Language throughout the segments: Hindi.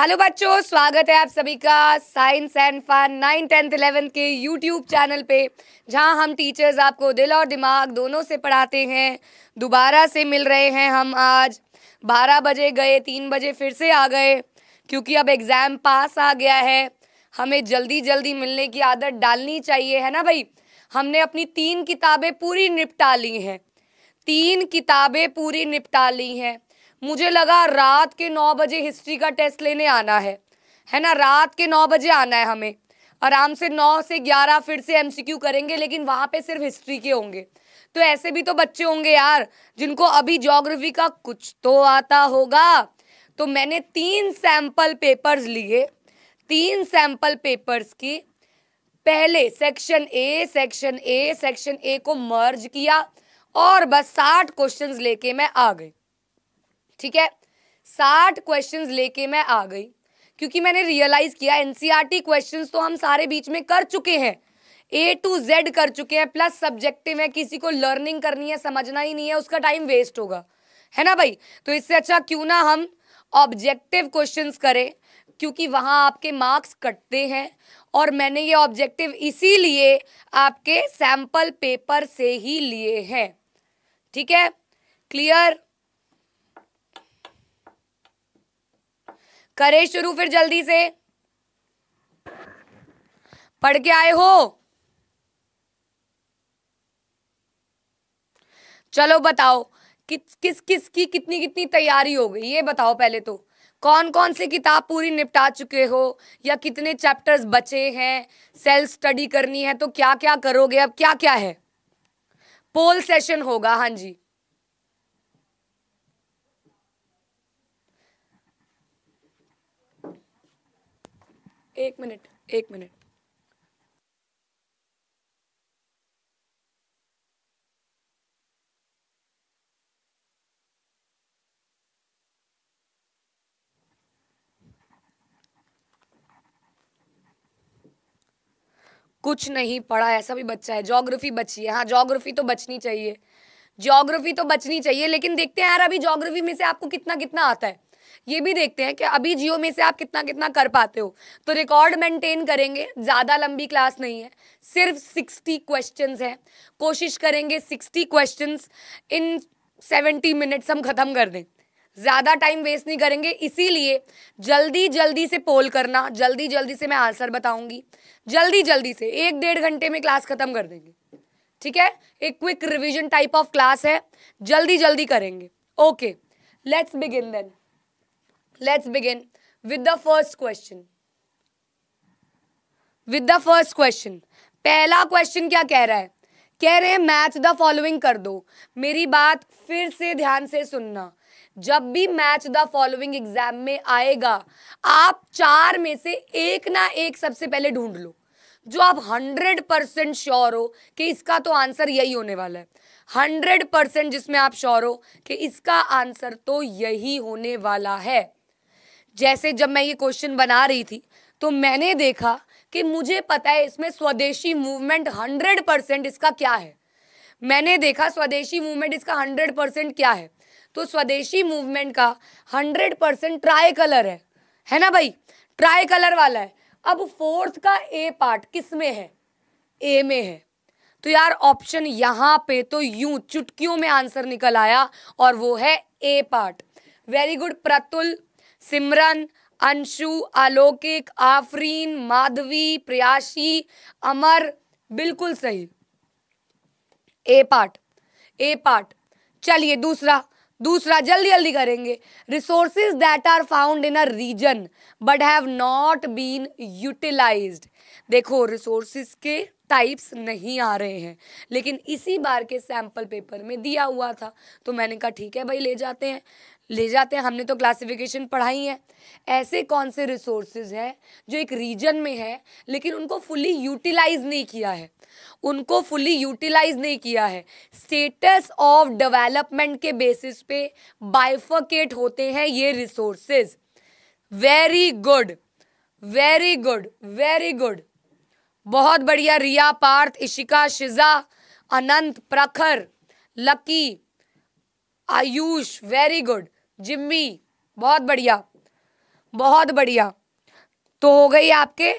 हेलो बच्चों स्वागत है आप सभी का science and fun nine tenth eleventh के यूट्यूब चैनल पे जहां हम टीचर्स आपको दिल और दिमाग दोनों से पढ़ाते हैं दोबारा से मिल रहे हैं हम आज बारह बजे गए तीन बजे फिर से आ गए क्योंकि अब एग्ज़ाम पास आ गया है हमें जल्दी जल्दी मिलने की आदत डालनी चाहिए है ना भाई हमने अपनी तीन किताबें पूरी निपटा ली हैं तीन किताबें पूरी निपटा ली हैं मुझे लगा रात के नौ बजे हिस्ट्री का टेस्ट लेने आना है है ना रात के नौ बजे आना है हमें आराम से नौ से ग्यारह फिर से एमसीक्यू करेंगे लेकिन वहाँ पे सिर्फ हिस्ट्री के होंगे तो ऐसे भी तो बच्चे होंगे यार जिनको अभी जोग्राफी का कुछ तो आता होगा तो मैंने तीन सैम्पल पेपर्स लिए तीन सैम्पल पेपर्स की पहले section A section A section A को मर्ज किया और बस साठ क्वेश्चंस लेके मैं आ गई ठीक है साठ क्वेश्चन लेके मैं आ गई क्योंकि मैंने रियलाइज किया टी क्वेश्चंस e तो हम सारे बीच में कर चुके हैं ए टू जेड कर चुके हैं प्लस सब्जेक्टिव है किसी को लर्निंग करनी है समझना ही नहीं है उसका टाइम वेस्ट होगा है ना भाई तो इससे अच्छा क्यों ना हम ऑब्जेक्टिव क्वेश्चंस करें क्योंकि वहां आपके मार्क्स कटते हैं और मैंने ये ऑब्जेक्टिव इसीलिए आपके सैम्पल पेपर से ही लिए हैं ठीक है क्लियर करे शुरू फिर जल्दी से पढ़ के आए हो चलो बताओ किस किस किस की कितनी कितनी तैयारी हो गई ये बताओ पहले तो कौन कौन सी किताब पूरी निपटा चुके हो या कितने चैप्टर्स बचे हैं सेल्फ स्टडी करनी है तो क्या क्या करोगे अब क्या क्या है पोल सेशन होगा हाँ जी एक मिनट एक मिनट कुछ नहीं पढ़ा ऐसा भी बच्चा है ज्योग्राफी बची है हाँ ज्योग्राफी तो बचनी चाहिए ज्योग्राफी तो बचनी चाहिए लेकिन देखते हैं यार अभी ज्योग्राफी में से आपको कितना कितना आता है ये भी देखते हैं कि अभी जियो में से आप कितना कितना कर पाते हो तो रिकॉर्ड मेंटेन करेंगे ज़्यादा लंबी क्लास नहीं है सिर्फ सिक्सटी क्वेश्चन हैं कोशिश करेंगे sixty question in seventy minutes हम ख़त्म कर दें ज़्यादा टाइम वेस्ट नहीं करेंगे इसीलिए जल्दी जल्दी से पोल करना जल्दी जल्दी से मैं आंसर बताऊंगी जल्दी जल्दी से एक डेढ़ घंटे में क्लास ख़त्म कर देंगे ठीक है एक quick revision type of class है जल्दी जल्दी करेंगे okay let's begin then let's begin with the first question with the first question पहला question क्या कह रहा है कह रहे हैं मैच द फॉलोइंग कर दो मेरी बात फिर से ध्यान से सुनना जब भी मैच द फॉलोइंग एग्जाम में आएगा आप चार में से एक ना एक सबसे पहले ढूंढ लो जो आप हंड्रेड परसेंट श्योर हो कि इसका तो आंसर यही होने वाला है हंड्रेड परसेंट जिसमें आप श्योर हो कि इसका आंसर तो यही होने वाला है जैसे जब मैं ये क्वेश्चन बना रही थी तो मैंने देखा कि मुझे पता है इसमें स्वदेशी मूवमेंट हंड्रेड परसेंट इसका क्या है मैंने देखा स्वदेशी मूवमेंट इसका हंड्रेड परसेंट क्या है तो स्वदेशी मूवमेंट का हंड्रेड परसेंट ट्राई कलर है है ना भाई ट्राई कलर वाला है अब फोर्थ का ए पार्ट किस में है ए में है तो यार ऑप्शन यहाँ पे तो यूं चुटकियों में आंसर निकल आया और वो है A part very good Pratul Simran Anshu Alaukik Afreen Madhavi प्रयासी अमर बिल्कुल सही ए पार्ट ए पार्ट चलिए दूसरा दूसरा जल्दी जल्दी करेंगे resources that are found in a region but have not been utilized देखो रिसोर्सेज के टाइप्स नहीं आ रहे हैं लेकिन इसी बार के सैम्पल पेपर में दिया हुआ था तो मैंने कहा ठीक है भाई ले जाते हैं ले जाते हैं हमने तो क्लासिफिकेशन पढ़ाई है ऐसे कौन से रिसोर्सेज हैं जो एक रीजन में है लेकिन उनको फुली यूटिलाइज नहीं किया है उनको फुली यूटिलाइज नहीं किया है स्टेटस ऑफ डेवलपमेंट के बेसिस पे बाइफोकेट होते हैं ये resources very good very good very good बहुत बढ़िया Riya Parth Ishika Shiza Anant Prakhar Lucky Ayush very good Jimmy बहुत बढ़िया बहुत बढ़िया तो हो गई आपके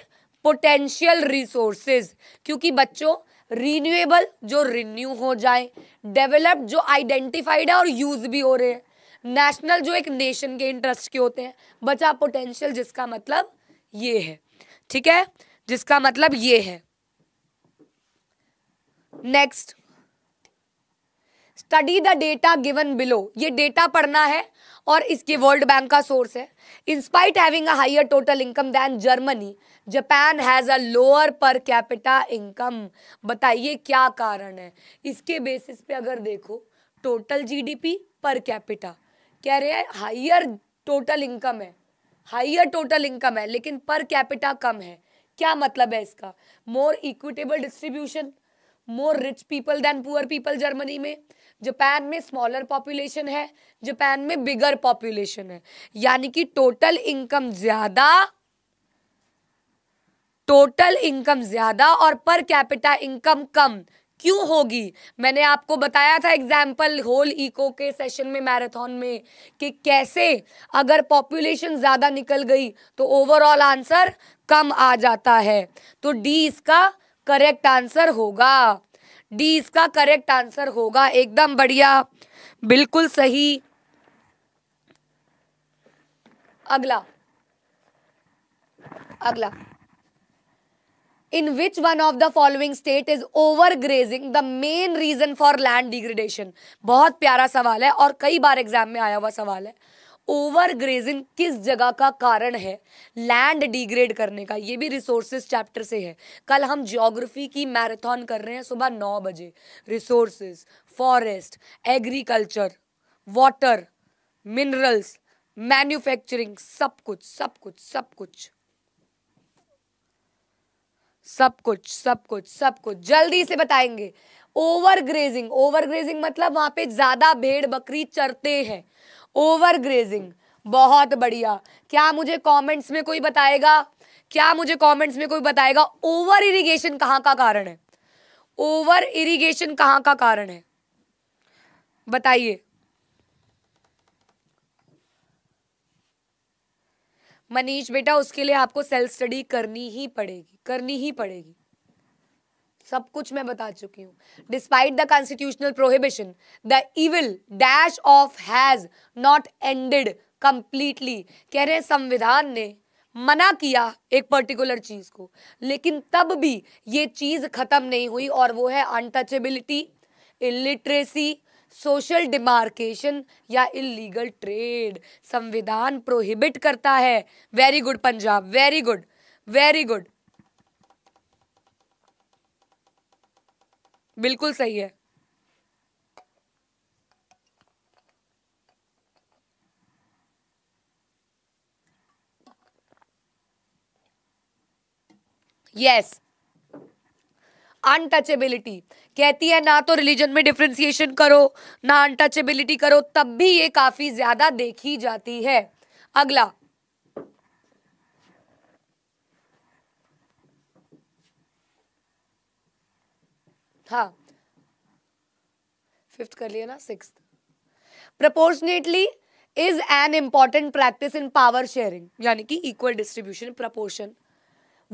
पोटेंशियल रिसोर्सेज क्योंकि बच्चों रीन्यूएबल जो रिन्यू हो जाए डेवलप जो आइडेंटिफाइड है और यूज भी हो रहे हैं नेशनल जो एक नेशन के इंटरेस्ट के होते हैं बचा पोटेंशियल जिसका मतलब ये है ठीक है जिसका मतलब ये है next study the data given below ये डेटा पढ़ना है और इसके वर्ल्ड बैंक का सोर्स है in spite having a total income than Germany Japan has a lower per capita income बताइए क्या कारण है इसके बेसिस पे अगर देखो टोटल जीडीपी पर कैपिटा कह रहे हैं हाइयर टोटल इनकम है हाइयर टोटल इनकम है लेकिन पर कैपिटा कम है क्या मतलब है इसका more equitable distribution more rich people then poor people Germany में जापान में स्मॉलर पॉपुलेशन है जापान में बिगर पॉपुलेशन है यानी कि टोटल इनकम ज्यादा टोटल इनकम ज्यादा और पर कैपिटा इनकम कम क्यों होगी मैंने आपको बताया था एग्जाम्पल होल इको के सेशन में मैराथन में कि कैसे अगर पॉपुलेशन ज़्यादा निकल गई तो ओवरऑल आंसर कम आ जाता है तो डी इसका करेक्ट आंसर होगा डी इसका करेक्ट आंसर होगा एकदम बढ़िया बिल्कुल सही अगला अगला in which one of the following state is overgrazing the main reason for land degradation बहुत प्यारा सवाल है और कई बार एग्जाम में आया हुआ सवाल है ओवर ग्रेजिंग किस जगह का कारण है लैंड डिग्रेड करने का ये भी रिसोर्सेज चैप्टर से है कल हम ज्योग्राफी की मैराथन कर रहे हैं सुबह नौ बजे resources forest agriculture water minerals manufacturing सब कुछ सब कुछ सब कुछ सब कुछ सब कुछ सब कुछ जल्दी से बताएंगे ओवर ग्रेजिंग ओवर ग्रेजिंग मतलब वहां पे ज्यादा भेड़ बकरी चरते हैं ओवर ग्रेजिंग बहुत बढ़िया क्या मुझे कमेंट्स में कोई बताएगा क्या मुझे कमेंट्स में कोई बताएगा ओवर इरिगेशन कहाँ का कारण है ओवर इरिगेशन कहाँ का कारण है बताइए मनीष बेटा उसके लिए आपको सेल्फ स्टडी करनी ही पड़ेगी करनी ही पड़ेगी सब कुछ मैं बता चुकी हूँ despite the constitutional prohibition the evil dash of has not ended completely कह रहे संविधान ने मना किया एक पर्टिकुलर चीज को लेकिन तब भी ये चीज खत्म नहीं हुई और वो है अनटचेबिलिटी इलिटरेसी सोशल डिमार्केशन या इलीगल ट्रेड संविधान प्रोहिबिट करता है very good Punjab very good very good बिल्कुल सही है यस अनटचेबिलिटी कहती है ना तो रिलीजन में डिफ्रेंसिएशन करो ना अनटचेबिलिटी करो तब भी ये काफी ज्यादा देखी जाती है अगला हाँ फिफ्थ कर लिया ना six proportionately is an important practice in power sharing यानी कि equal distribution proportion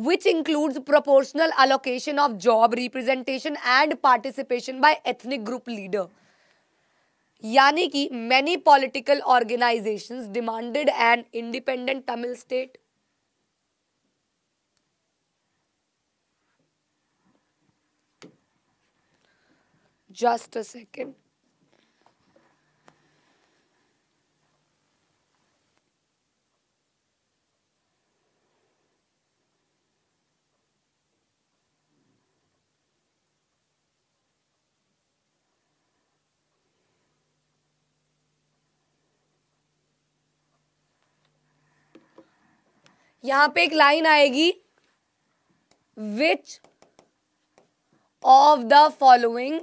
which includes proportional allocation of job representation and participation by ethnic group leader यानी कि many political organizations demanded an independent Tamil state just a second. यहां पे एक लाइन आएगी which of the following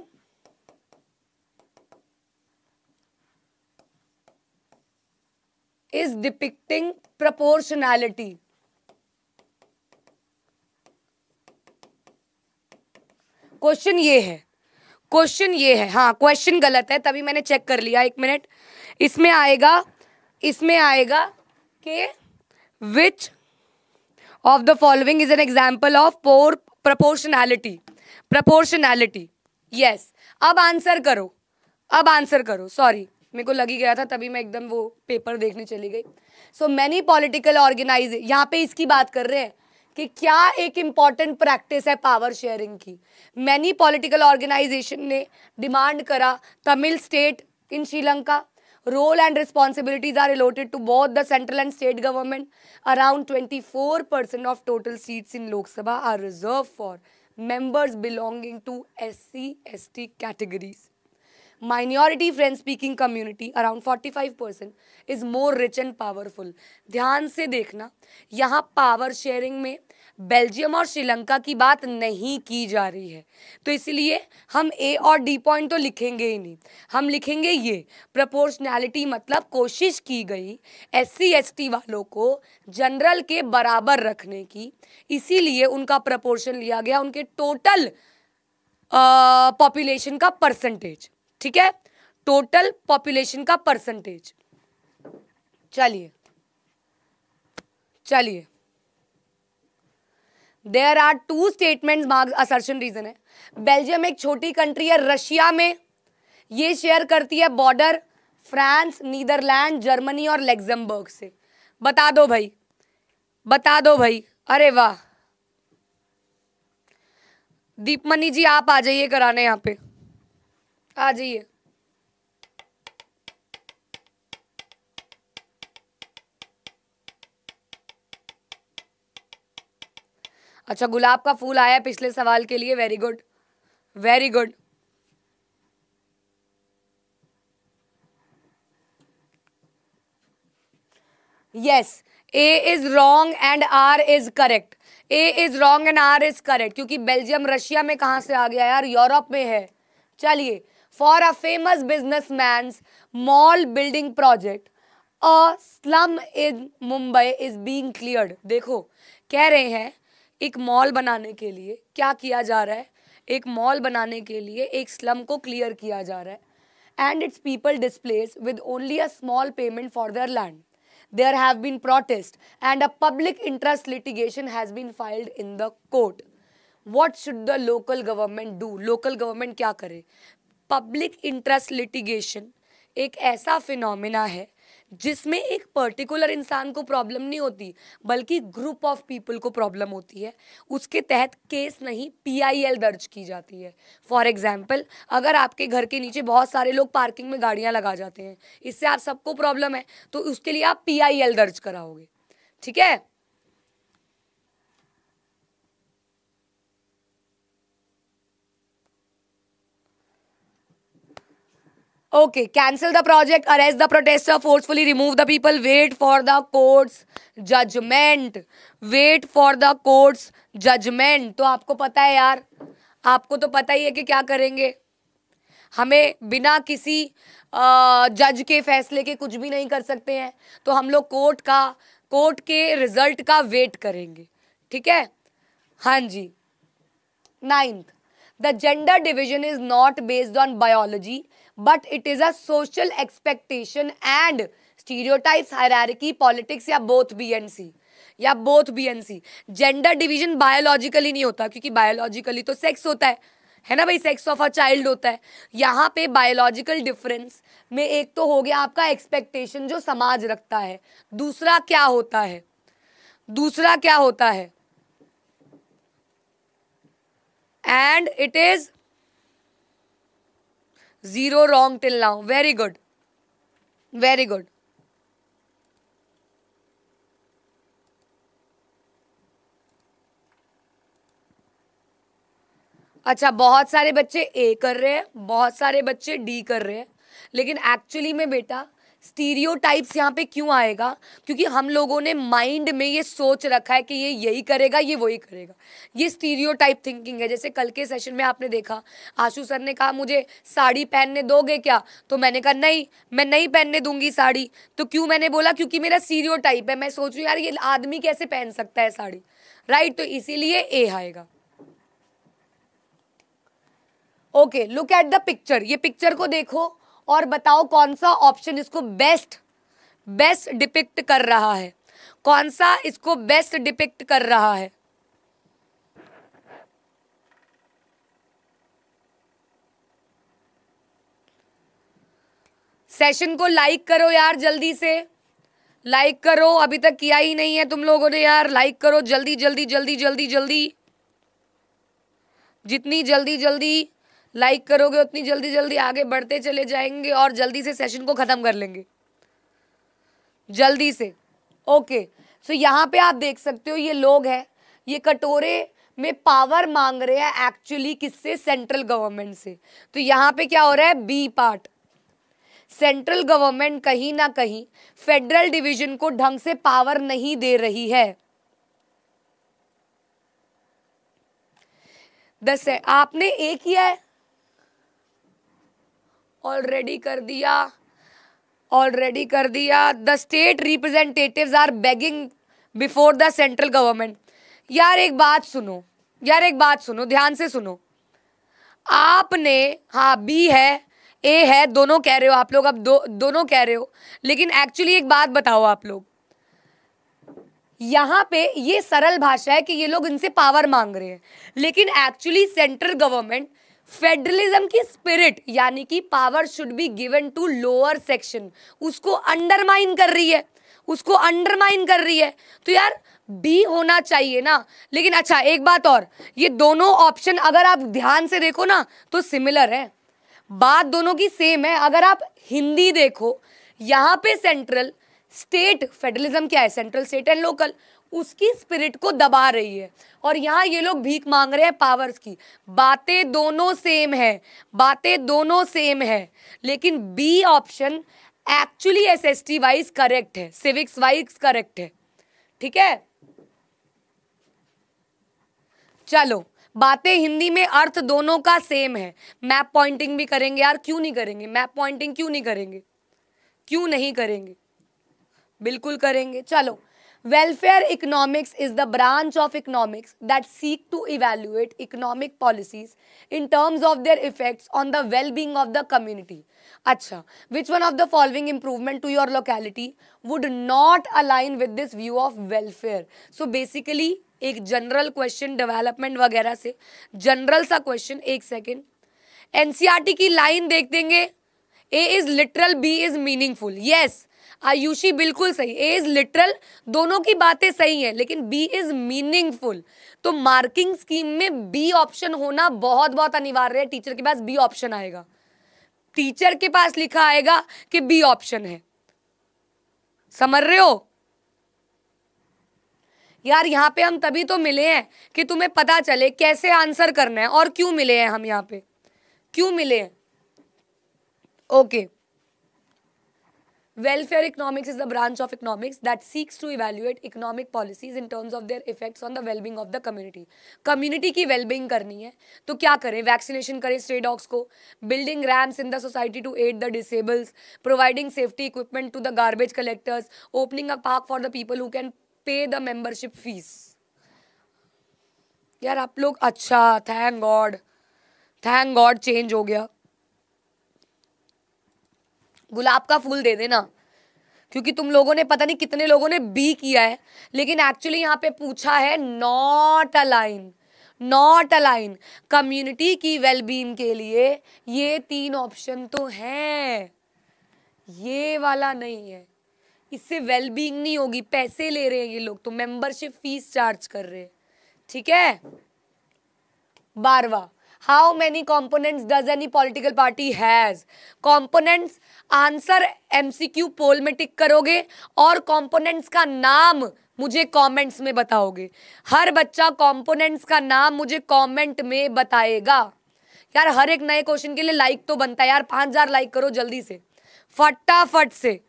is depicting proportionality question ये है क्वेश्चन ये है हाँ क्वेश्चन गलत है तभी मैंने चेक कर लिया एक मिनट इसमें आएगा इसमें आएगा कि which of the following is an example of poor proportionality proportionality yes अब आंसर करो अब आंसर करो सॉरी मेरे को लगी गया था तभी मैं एकदम वो पेपर देखने चली गई सो मैनी पॉलिटिकल ऑर्गेनाइज यहाँ पे इसकी बात कर रहे हैं कि क्या एक इम्पॉर्टेंट प्रैक्टिस है पावर शेयरिंग की मैनी पॉलिटिकल ऑर्गेनाइजेशन ने डिमांड करा Tamil state in Sri Lanka role and responsibilities are related to both the central and state government around twenty four percent of total seats in Lok Sabha are reserve for members belonging to S C S T categories minority French speaking community around 45 percent is more rich and powerful ध्यान से देखना यहाँ पावर शेयरिंग में बेल्जियम और श्रीलंका की बात नहीं की जा रही है तो इसलिए हम ए और डी पॉइंट तो लिखेंगे ही नहीं हम लिखेंगे ये प्रपोर्शनैलिटी मतलब कोशिश की गई एस सी वालों को जनरल के बराबर रखने की इसीलिए उनका प्रपोर्शन लिया गया उनके टोटल पॉपुलेशन का परसेंटेज ठीक है टोटल पॉपुलेशन का परसेंटेज चलिए चलिए देयर आर टू स्टेटमेंट मार्ग असर्शन रीजन है बेल्जियम एक छोटी कंट्री है रशिया में ये शेयर करती है बॉर्डर फ्रांस नीदरलैंड जर्मनी और लेग्जमबर्ग से बता दो भाई बता दो भाई अरे वाह दीपमणि जी आप आ जाइए कराने यहाँ पे आ जाइए अच्छा गुलाब का फूल आया पिछले सवाल के लिए very good very good yes A is wrong and R is correct A is wrong and R is correct क्योंकि बेल्जियम रशिया में कहां से आ गया यार यूरोप में है चलिए for a famous businessman's mall building project. A slum in Mumbai is being cleared. dekho keh rahe hain ek mall banane ke liye kya kiya ja raha hai ek mall banane ke liye ek slum ko clear kiya ja raha hai and its people displaced with only a small payment for their land. There have been protest and a public interest litigation has been filed in the court. What should the local government do? Local government kya kare public interest litigation एक ऐसा फिनोमिना है जिसमें एक पर्टिकुलर इंसान को प्रॉब्लम नहीं होती बल्कि ग्रुप ऑफ पीपल को प्रॉब्लम होती है उसके तहत केस नहीं पीआईएल दर्ज की जाती है फॉर एग्जांपल अगर आपके घर के नीचे बहुत सारे लोग पार्किंग में गाड़ियाँ लगा जाते हैं इससे आप सबको प्रॉब्लम है तो उसके लिए आप पीआईएल दर्ज कराओगे ठीक है okay cancel the project arrest the protester forcefully remove the people wait for the court's judgment wait for the court's judgment तो आपको पता है यार आपको तो पता ही है कि क्या करेंगे हमें बिना किसी जज के फैसले के कुछ भी नहीं कर सकते हैं तो हम लोग कोर्ट का कोर्ट के रिजल्ट का वेट करेंगे ठीक है हाँ जी ninth the gender division is not based on biology but it is a social expectation and stereotypes hierarchy politics या बोथ बी एंड सी या both B and C gender division biologically नहीं होता क्योंकि बायोलॉजिकली तो सेक्स होता है है ना भाई सेक्स ऑफ अ चाइल्ड होता है यहाँ पे बायोलॉजिकल डिफरेंस में एक तो हो गया आपका एक्सपेक्टेशन जो समाज रखता है दूसरा क्या होता है दूसरा क्या होता है and it is zero wrong till now very good very good अच्छा बहुत सारे बच्चे ए कर रहे हैं बहुत सारे बच्चे डी कर रहे हैं लेकिन एक्चुअली में बेटा स्टीरियोटाइप्स यहाँ पे क्यों आएगा क्योंकि हम लोगों ने माइंड में ये सोच रखा है कि ये यही करेगा ये वही करेगा ये स्टीरियोटाइप थिंकिंग है जैसे कल के सेशन में आपने देखा आशु सर ने कहा मुझे साड़ी पहनने दोगे क्या तो मैंने कहा नहीं मैं नहीं पहनने दूंगी साड़ी तो क्यों मैंने बोला क्योंकि मेरा स्टीरियोटाइप है मैं सोच रही यार ये आदमी कैसे पहन सकता है साड़ी राइट तो इसीलिए ए आएगा okay look at the picture ये पिक्चर को देखो और बताओ कौन सा ऑप्शन इसको बेस्ट बेस्ट डिपिक्ट कर रहा है कौन सा इसको बेस्ट डिपिक्ट कर रहा है सेशन को लाइक करो यार जल्दी से लाइक करो अभी तक किया ही नहीं है तुम लोगों ने यार लाइक करो जल्दी जल्दी जल्दी जल्दी जल्दी जितनी जल्दी जल्दी लाइक करोगे उतनी जल्दी जल्दी आगे बढ़ते चले जाएंगे और जल्दी से सेशन को ख़त्म कर लेंगे जल्दी से ओके सो so, यहाँ पे आप देख सकते हो ये लोग हैं ये कटोरे में पावर मांग रहे हैं एक्चुअली किससे सेंट्रल गवर्नमेंट से तो यहाँ पे क्या हो रहा है बी पार्ट सेंट्रल गवर्नमेंट कहीं ना कहीं फेडरल डिवीजन को ढंग से पावर नहीं दे रही है दस है आपने एक ही है ऑलरेडी कर दिया ऑलरेडी कर दिया the state representative are begging before the central government यार एक बात सुनो यार एक बात सुनो ध्यान से सुनो आपने हाँ बी है ए है दोनों कह रहे हो आप लोग अब दो दोनों कह रहे हो लेकिन एक्चुअली एक बात बताओ आप लोग यहाँ पे ये सरल भाषा है कि ये लोग इनसे पावर मांग रहे हैं लेकिन एक्चुअली सेंट्रल गवर्नमेंट फेडरलिज्म की स्पिरिट यानी कि power should be given to lower section उसको अंडरमाइन कर रही है उसको अंडरमाइन कर रही है तो यार बी होना चाहिए ना लेकिन अच्छा एक बात और ये दोनों ऑप्शन अगर आप ध्यान से देखो ना तो सिमिलर है बात दोनों की सेम है अगर आप हिंदी देखो यहाँ पे सेंट्रल स्टेट फेडरलिज्म क्या है सेंट्रल स्टेट एंड लोकल उसकी स्पिरिट को दबा रही है और यहाँ ये लोग भीख मांग रहे हैं पावर्स की बातें दोनों सेम है बातें दोनों सेम है लेकिन B option actually S S T wise correct है सिविक्स वाइज करेक्ट है ठीक है चलो बातें हिंदी में अर्थ दोनों का सेम है मैप पॉइंटिंग भी करेंगे यार क्यों नहीं करेंगे मैप पॉइंटिंग क्यों नहीं करेंगे क्यों नहीं करेंगे बिल्कुल करेंगे चलो welfare economics is the branch of economics that seek to evaluate economic policies in terms of their effects on the well-being of the community acha which one of the following improvement to your locality would not align with this view of welfare so basically एक जनरल क्वेश्चन डेवलपमेंट वगैरह से जनरल सा क्वेश्चन एक सेकेंड एनसीईआरटी की लाइन देख देंगे A is literal B is meaningful yes Ayushi बिल्कुल सही ए इज लिटरल दोनों की बातें सही हैं लेकिन बी इज मीनिंगफुल तो मार्किंग स्कीम में बी ऑप्शन होना बहुत बहुत अनिवार्य है टीचर के पास बी ऑप्शन आएगा टीचर के पास लिखा आएगा कि बी ऑप्शन है समझ रहे हो यार यहाँ पे हम तभी तो मिले हैं कि तुम्हें पता चले कैसे आंसर करना है और क्यों मिले हैं हम यहाँ पे क्यों मिले हैं okay okay. Welfare economics is the branch of economics that seeks to evaluate economic policies in terms of their effects on the wellbeing of the community community की वेलबिंग करनी है तो क्या करें वैक्सीनेशन करें स्टेडॉक्स को building ramps in the society to aid the disables providing safety equipment to the garbage collectors opening a park for the people who can pay the membership fees यार आप लोग अच्छा thank God thank God change हो गया गुलाब का फूल दे देना क्योंकि तुम लोगों ने पता नहीं कितने लोगों ने बी किया है लेकिन एक्चुअली यहाँ पे पूछा है not align not align community की वेलबींग के लिए ये तीन ऑप्शन तो हैं ये वाला नहीं है इससे वेलबींग नहीं होगी पैसे ले रहे हैं ये लोग तो मेंबरशिप फीस चार्ज कर रहे ठीक है बारवा how many components does any political party has components answer MCQ poll में टिक करोगे और कंपोनेंट्स का नाम मुझे कमेंट्स में बताओगे हर बच्चा कंपोनेंट्स का नाम मुझे कमेंट में बताएगा यार हर एक नए क्वेश्चन के लिए लाइक तो बनता है यार पांच हजार लाइक करो जल्दी से फटाफट से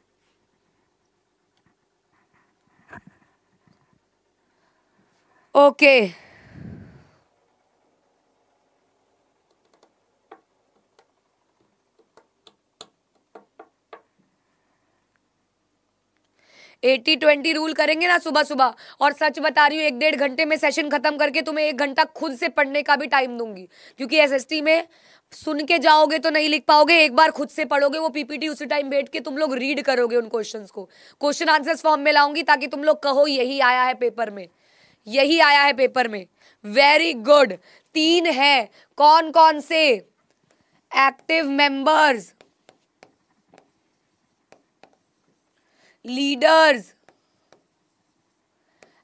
okay okay. Eighty twenty rule करेंगे ना सुबह सुबह और सच बता रही हूँ एक डेढ़ घंटे में सेशन खत्म करके तुम्हें एक घंटा खुद से पढ़ने का भी टाइम दूंगी क्योंकि एस में सुन के जाओगे तो नहीं लिख पाओगे एक बार खुद से पढ़ोगे वो पीपीटी उसी टाइम बैठ के तुम लोग रीड करोगे उन क्वेश्चंस को क्वेश्चन आंसर्स फॉर्म में लाऊंगी ताकि तुम लोग कहो यही आया है पेपर में यही आया है पेपर में वेरी गुड तीन है कौन कौन से active members leaders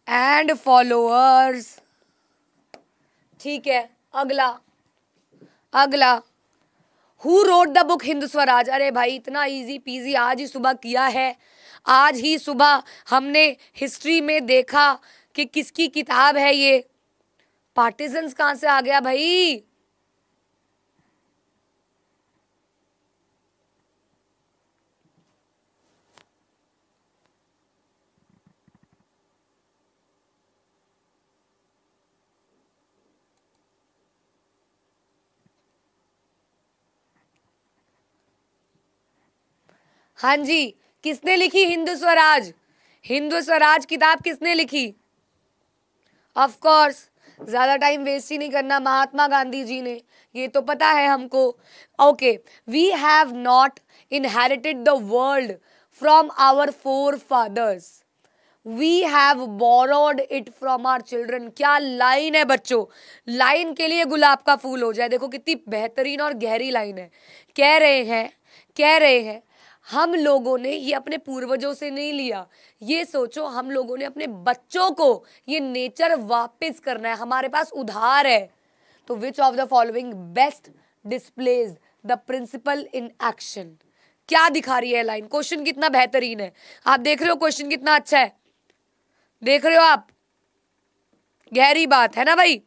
and followers ठीक है अगला अगला who wrote the book Hindu Swaraj अरे भाई इतना इजी पीजी आज ही सुबह किया है आज ही सुबह हमने हिस्ट्री में देखा कि किसकी किताब है ये पार्टिजन्स कहाँ से आ गया भाई हाँ जी किसने लिखी हिंदू स्वराज हिंदू स्वराज किताब किसने लिखी ऑफ कोर्स ज़्यादा टाइम वेस्ट ही नहीं करना महात्मा गांधी जी ने ये तो पता है हमको okay we have not inherited the world from our forefathers we have borrowed it from our children क्या लाइन है बच्चों लाइन के लिए गुलाब का फूल हो जाए देखो कितनी बेहतरीन और गहरी लाइन है कह रहे हैं कह रहे हैं हम लोगों ने ये अपने पूर्वजों से नहीं लिया ये सोचो हम लोगों ने अपने बच्चों को ये नेचर वापस करना है हमारे पास उधार है तो which of the following best displays the principle in action क्या दिखा रही है लाइन क्वेश्चन कितना बेहतरीन है आप देख रहे हो क्वेश्चन कितना अच्छा है देख रहे हो आप गहरी बात है ना भाई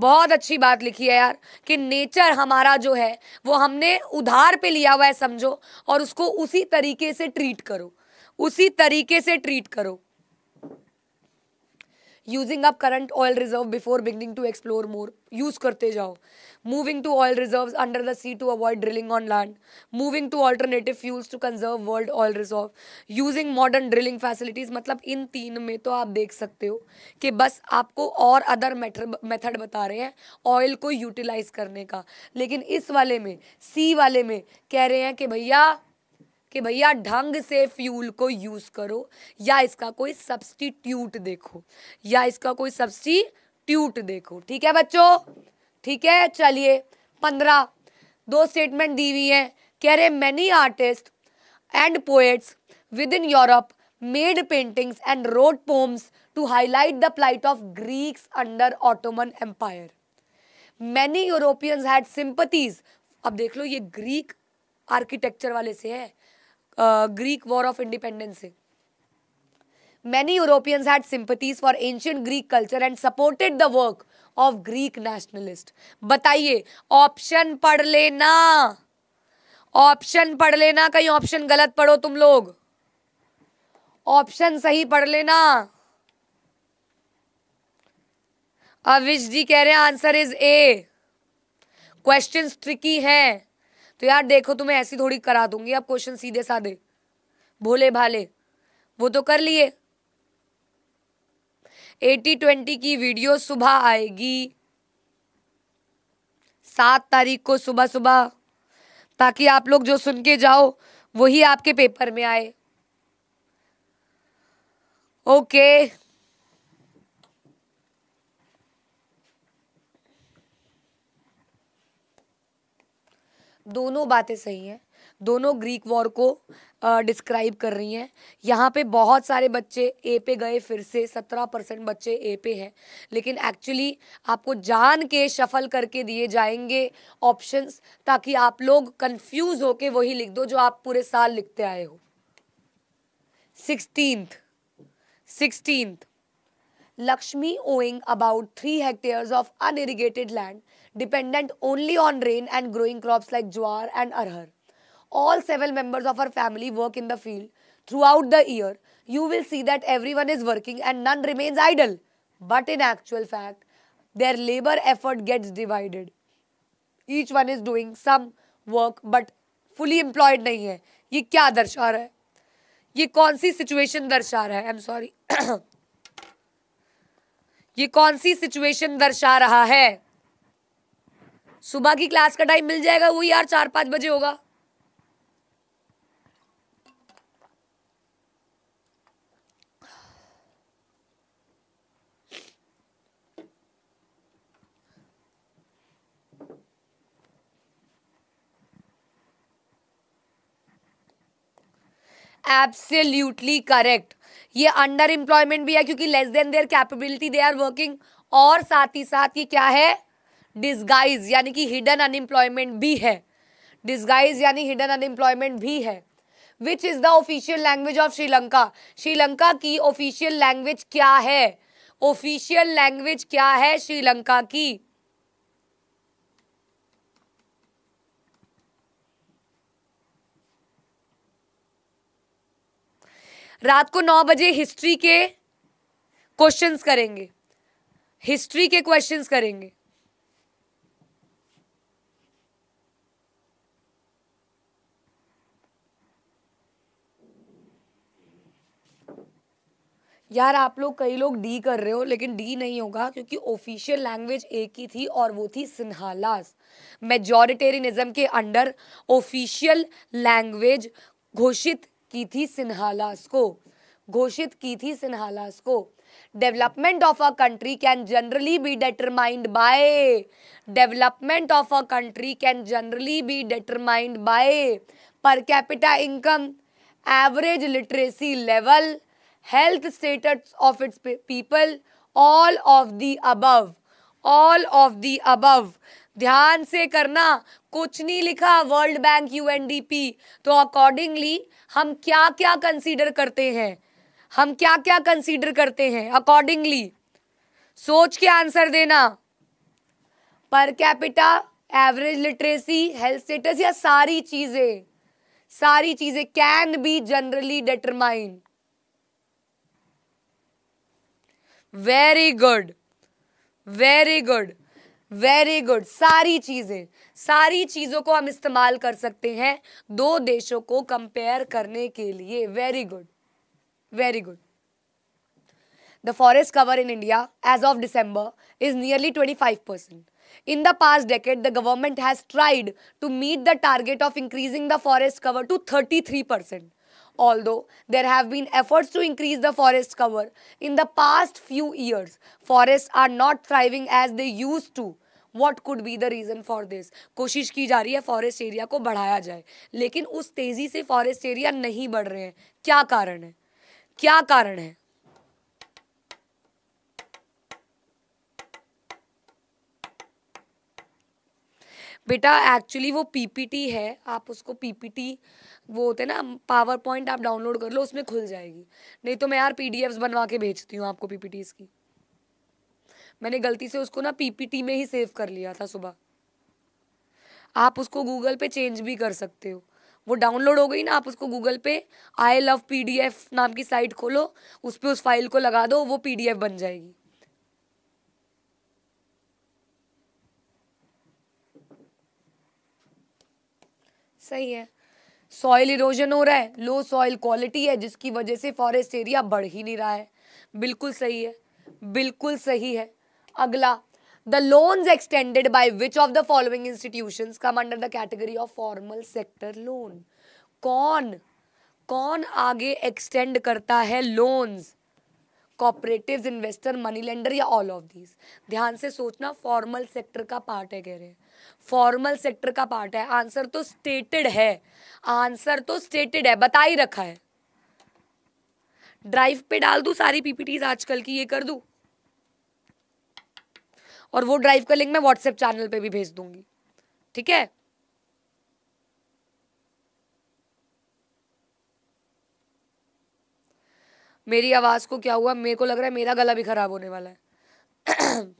बहुत अच्छी बात लिखी है यार कि नेचर हमारा जो है वो हमने उधार पे लिया हुआ है समझो और उसको उसी तरीके से ट्रीट करो उसी तरीके से ट्रीट करो using up current oil reserve before beginning to explore more use करते जाओ moving to oil reserve under the sea to avoid drilling on land moving to alternative fuels to conserve world oil reserve using modern drilling facilities मतलब इन तीन में तो आप देख सकते हो कि बस आपको और अदर मेथड बता रहे हैं ऑयल को यूटिलाइज करने का लेकिन इस वाले में सी वाले में कह रहे हैं कि भैया कि भैया ढंग से फ्यूल को यूज़ करो या इसका कोई सब्सटीट्यूट देखो या इसका कोई सब्सटीट्यूट देखो ठीक है बच्चों ठीक है चलिए पंद्रह दो स्टेटमेंट दी हुई है कह रहे many artist and poets within Europe made paintings and wrote poems to highlight the plight of Greeks under Ottoman empire many Europeans had sympathies. अब देख लो ये ग्रीक आर्किटेक्चर वाले से है ग्रीक वॉर ऑफ इंडिपेंडेंस से many Europeans had sympathies for ancient Greek culture and supported the work of Greek nationalist बताइए ऑप्शन पढ़ लेना ऑप्शन पढ़ लेना कहीं ऑप्शन गलत पढ़ो तुम लोग ऑप्शन सही पढ़ लेना अविश जी कह रहे हैं answer is A question tricky है तो यार देखो तुम्हें ऐसी थोड़ी करा दूंगी अब क्वेश्चन सीधे साधे भोले भाले वो तो कर लिए एटी ट्वेंटी की वीडियो सुबह आएगी सात तारीख को सुबह सुबह ताकि आप लोग जो सुन के जाओ वही आपके पेपर में आए ओके दोनों बातें सही हैं दोनों ग्रीक वॉर को डिस्क्राइब कर रही हैं यहाँ पे बहुत सारे बच्चे ए पे गए फिर से सत्रह परसेंट बच्चे ए पे हैं लेकिन एक्चुअली आपको जान के शफल करके दिए जाएंगे ऑप्शंस ताकि आप लोग कंफ्यूज होके वही लिख दो जो आप पूरे साल लिखते आए हो sixteenth sixteenth Lakshmi owing about three hectares of unirrigated land dependent only on rain and growing crops like jowar and arhar. All several members of our family work in the field throughout the year. You will see that everyone is working and none remains idle. But in actual fact, their labor effort gets divided. Each one is doing some work but fully employed नहीं है ये क्या दर्शा रहा है ये कौन सी सिचुएशन दर्शा रहा है आई एम सॉरी ये कौन सी सिचुएशन दर्शा रहा है सुबह की क्लास का टाइम मिल जाएगा वो यार चार पांच बजे होगा एब्सोल्यूटली करेक्ट ये अंडर एम्प्लॉयमेंट भी है क्योंकि less than their capability they are working और साथ ही साथ ये क्या है डिजगाइज यानी कि हिडन अनएम्प्लॉयमेंट भी है डिजगाइज यानी हिडन अनएम्प्लॉयमेंट भी है which is the official language of Sri Lanka Sri Lanka की ऑफिशियल लैंग्वेज क्या है ऑफिशियल लैंग्वेज क्या है श्रीलंका की रात को नौ बजे हिस्ट्री के क्वेश्चंस करेंगे हिस्ट्री के क्वेश्चंस करेंगे यार आप लोग कई लोग डी कर रहे हो लेकिन डी नहीं होगा क्योंकि ऑफिशियल लैंग्वेज एक ही थी और वो थी सिन्हालास मेजोरिटेरिज्म के अंडर ऑफिशियल लैंग्वेज घोषित की थी सिन्हालास को घोषित की थी सिन्हालास को development of a country can generally be determined by development of a country can generally be determined by per capita income average literacy level health status of its people all of the above all of the above ध्यान से करना कुछ नहीं लिखा वर्ल्ड बैंक यूएनडीपी तो अकॉर्डिंगली हम क्या क्या कंसीडर करते हैं हम क्या क्या कंसीडर करते हैं अकॉर्डिंगली सोच के आंसर देना per capita average literacy health status या सारी चीज़ें सारी चीज़ें can be generally determined very good very good very good सारी चीज़ें सारी चीज़ों को हम इस्तेमाल कर सकते हैं दो देशों को कंपेयर करने के लिए very good very good the forest cover in India as of December is nearly twenty five percent in the past decade the government has tried to meet the target of increasing the forest cover to thirty three percent although there have been efforts to increase the forest cover in the past few years, forests are not thriving as they used to. what could be the reason for this कोशिश की जा रही है फॉरेस्ट एरिया को बढ़ाया जाए लेकिन उस तेज़ी से फॉरेस्ट एरिया नहीं बढ़ रहे हैं क्या कारण है क्या कारण है बेटा एक्चुअली वो पीपीटी है आप उसको पीपीटी वो होते ना पावर पॉइंट आप डाउनलोड कर लो उसमें खुल जाएगी नहीं तो मैं यार पीडीएफ्स बनवा के भेजती हूँ आपको पीपीटी की मैंने गलती से उसको ना पीपीटी में ही सेव कर लिया था सुबह आप उसको गूगल पे चेंज भी कर सकते हो वो डाउनलोड हो गई ना आप उसको गूगल पे आई लव पीडीएफ नाम की साइट खोलो उस पर उस फाइल को लगा दो वो पीडीएफ बन जाएगी सही है सॉइल इरोजन हो रहा है लो सॉइल क्वालिटी है जिसकी वजह से फॉरेस्ट एरिया बढ़ ही नहीं रहा है बिल्कुल सही है बिल्कुल सही है अगला the loans extended by which of the following institutions come under the category of formal sector loan कौन कौन आगे एक्सटेंड करता है loans cooperative investor money lender या ऑल ऑफ दीज ध्यान से सोचना फॉर्मल सेक्टर का पार्ट है कह रहे हैं फॉर्मल सेक्टर का पार्ट है आंसर तो स्टेटेड है आंसर तो स्टेटेड है बता ही रखा है ड्राइव पे डाल दू सारी पीपीटीज आजकल की ये कर दू और वो ड्राइव का लिंक मैं व्हाट्सएप चैनल पे भी भेज दूंगी ठीक है मेरी आवाज़ को क्या हुआ मेरे को लग रहा है मेरा गला भी खराब होने वाला है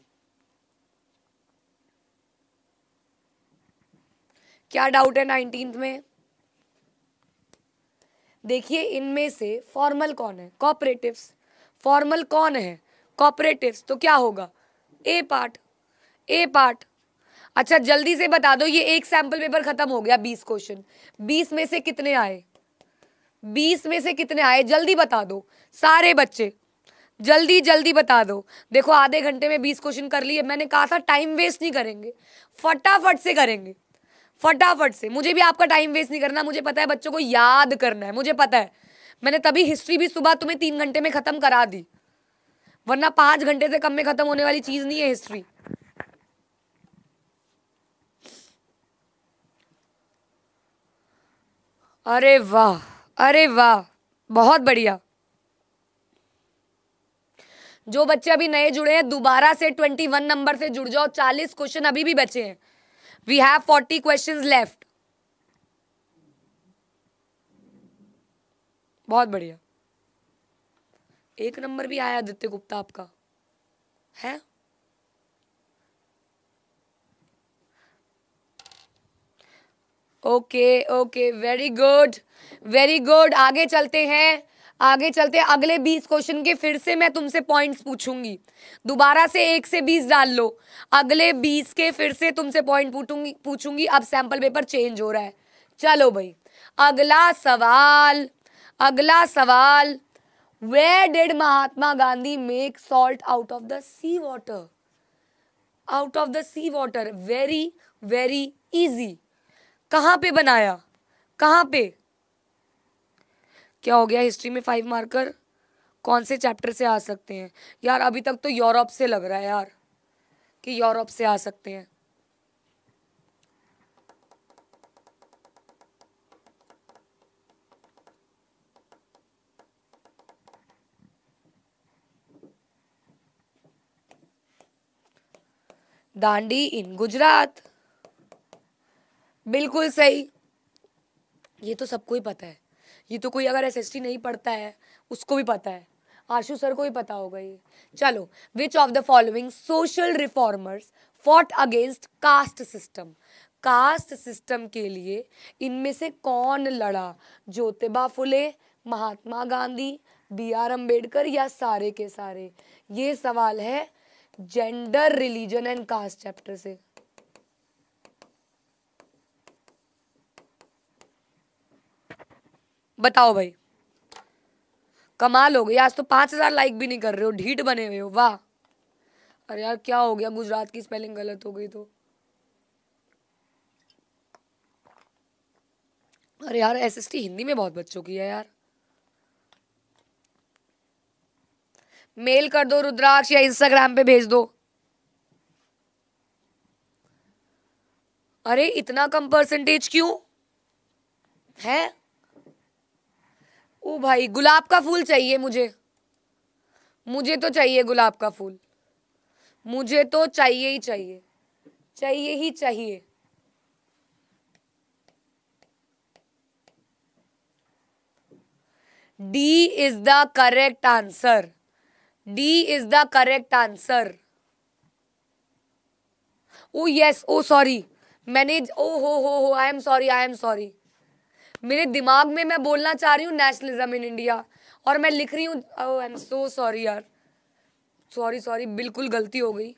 क्या डाउट है नाइनटीन में देखिए इनमें से फॉर्मल कौन है कॉपरेटिव्स फॉर्मल कौन है कॉपरेटिव्स तो क्या होगा ए पार्ट ए पार्ट अच्छा जल्दी से बता दो ये एक सैंपल पेपर खत्म हो गया बीस क्वेश्चन बीस में से कितने आए बीस में से कितने आए जल्दी बता दो सारे बच्चे जल्दी जल्दी बता दो देखो आधे घंटे में बीस क्वेश्चन कर लिए मैंने कहा था टाइम वेस्ट नहीं करेंगे फटाफट से करेंगे फटाफट से मुझे भी आपका टाइम वेस्ट नहीं करना मुझे पता है बच्चों को याद करना है मुझे पता है मैंने तभी हिस्ट्री भी सुबह तुम्हें तीन घंटे में ख़त्म करा दी वरना पांच घंटे से कम में ख़त्म होने वाली चीज़ नहीं है हिस्ट्री अरे वाह अरे वाह बहुत बढ़िया जो बच्चे अभी नए जुड़े हैं दोबारा से ट्वेंटी वन नंबर से जुड़ जाओ चालीस क्वेश्चन अभी भी बचे हैं we have forty question left बहुत बढ़िया एक नंबर भी आया आदित्य गुप्ता आपका है okay okay very good very good आगे चलते हैं आगे चलते अगले बीस क्वेश्चन के फिर से मैं तुमसे पॉइंट्स पूछूंगी दोबारा से एक से बीस डाल लो अगले बीस के फिर से तुमसे पॉइंट पूछूंगी पूछूंगी अब सैंपल पेपर चेंज हो रहा है चलो भाई अगला सवाल अगला सवाल where did Mahatma Gandhi make salt out of the sea water out of the sea water very very easy कहाँ पे बनाया कहाँ पे क्या हो गया हिस्ट्री में फाइव मार्कर कौन से चैप्टर से आ सकते हैं यार अभी तक तो यूरोप से लग रहा है यार कि यूरोप से आ सकते हैं दांडी इन गुजरात बिल्कुल सही ये तो सबको ही पता है ये तो कोई अगर एस नहीं पढ़ता है उसको भी पता है आशु सर को भी पता होगा ये चलो which of the following social reformers fought against caste system caste system के लिए इनमें से कौन लड़ा ज्योतिबा फुले महात्मा गांधी बी आर अम्बेडकर या सारे के सारे ये सवाल है gender religion and caste chapter से बताओ भाई कमाल हो गई आज तो पाँच हज़ार लाइक भी नहीं कर रहे हो ढीठ बने हुए हो वाह अरे यार क्या हो गया गुजरात की स्पेलिंग गलत हो गई तो अरे यार एसएसटी हिंदी में बहुत बच्चों की है यार मेल कर दो रुद्राक्ष या इंस्टाग्राम पे भेज दो अरे इतना कम परसेंटेज क्यों है ओ भाई गुलाब का फूल चाहिए मुझे मुझे तो चाहिए गुलाब का फूल मुझे तो चाहिए ही चाहिए चाहिए ही चाहिए D is the correct answer D is the correct answer oh yes oh sorry मैंने ओ हो हो हो I am sorry I am sorry मेरे दिमाग में मैं बोलना चाह रही हूँ नेशनलिज्म इन इंडिया और मैं लिख रही हूँ आई एम सो सॉरी यार सॉरी सॉरी बिल्कुल गलती हो गई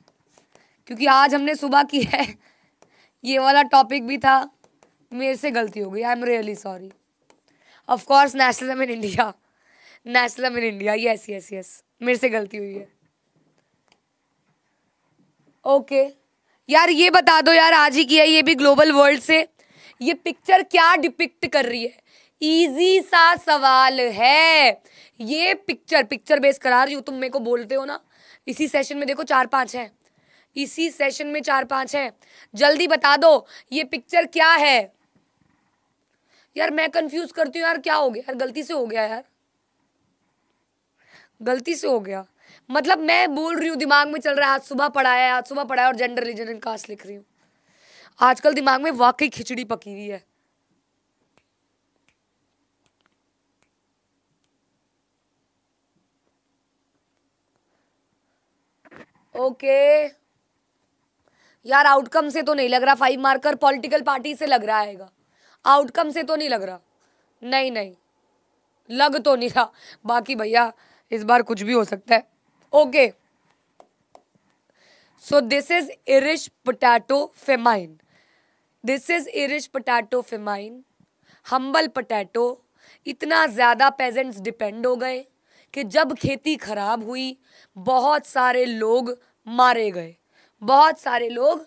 क्योंकि आज हमने सुबह की है ये वाला टॉपिक भी था मेरे से गलती हो गई I am really sorry of course nationalism in India nationalism in India yes yes yes मेरे से गलती हुई है ओके okay. यार ये बता दो यार आज ही की है ये भी ग्लोबल वर्ल्ड से ये पिक्चर क्या डिपिक्ट कर रही है इजी सा सवाल है ये पिक्चर पिक्चर बेस करा रही हूँ तुम मेरे को बोलते हो ना इसी सेशन में देखो चार पांच है इसी सेशन में चार पांच है जल्दी बता दो ये पिक्चर क्या है यार मैं कंफ्यूज करती हूँ यार क्या हो गया यार गलती से हो गया यार गलती से हो गया मतलब मैं बोल रही हूँ दिमाग में चल रहा है आज सुबह पढ़ाया आज सुबह पढ़ाया और जेंडर रिलीजन एंड कास्ट लिख रही हूँ आजकल दिमाग में वाकई खिचड़ी पकी हुई है ओके okay. यार आउटकम से तो नहीं लग रहा फाइव मार्कर पॉलिटिकल पार्टी से लग रहा आएगा आउटकम से तो नहीं लग रहा नहीं नहीं लग तो नहीं रहा बाकी भैया इस बार कुछ भी हो सकता है okay okay. So this is Irish potato famine this is Irish potato famine humble potato इतना ज़्यादा पेजेंट्स डिपेंड हो गए कि जब खेती खराब हुई बहुत सारे लोग मारे गए बहुत सारे लोग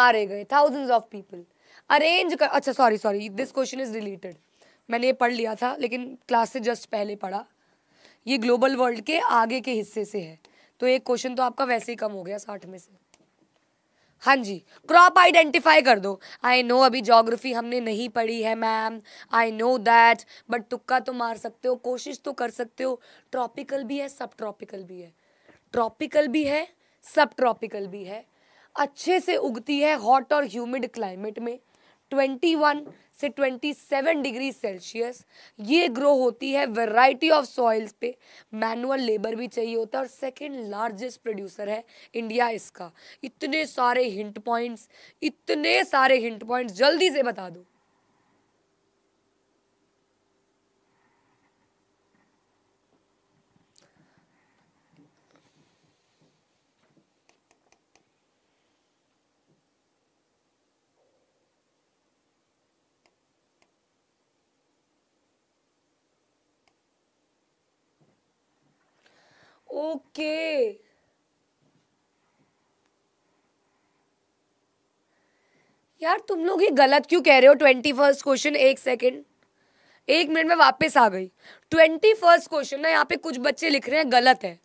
मारे गए थाउजेंड्स ऑफ पीपल अरेंज कर अच्छा sorry sorry this question is related मैंने ये पढ़ लिया था लेकिन क्लास से जस्ट पहले पढ़ा ये ग्लोबल वर्ल्ड के आगे के हिस्से से है तो एक क्वेश्चन तो आपका वैसे ही कम हो गया साठ में से हाँ जी क्रॉप आइडेंटिफाई कर दो आई नो अभी जोग्राफी हमने नहीं पढ़ी है ma'am I know that but तुक्का तो मार सकते हो कोशिश तो कर सकते हो ट्रॉपिकल भी है सब ट्रॉपिकल भी है ट्रॉपिकल भी है सब ट्रॉपिकल भी है अच्छे से उगती है हॉट और ह्यूमिड क्लाइमेट में ट्वेंटी वन से 27 डिग्री सेल्सियस ये ग्रो होती है वैरायटी ऑफ सॉइल्स पे मैनुअल लेबर भी चाहिए होता है और सेकंड लार्जेस्ट प्रोड्यूसर है इंडिया इसका इतने सारे हिंट पॉइंट्स इतने सारे हिंट पॉइंट्स जल्दी से बता दो ओके यार तुम लोग ये गलत क्यों कह रहे हो ट्वेंटी फर्स्ट क्वेश्चन एक सेकेंड एक मिनट में वापस आ गई ट्वेंटी फर्स्ट क्वेश्चन ना यहाँ पे कुछ बच्चे लिख रहे हैं गलत है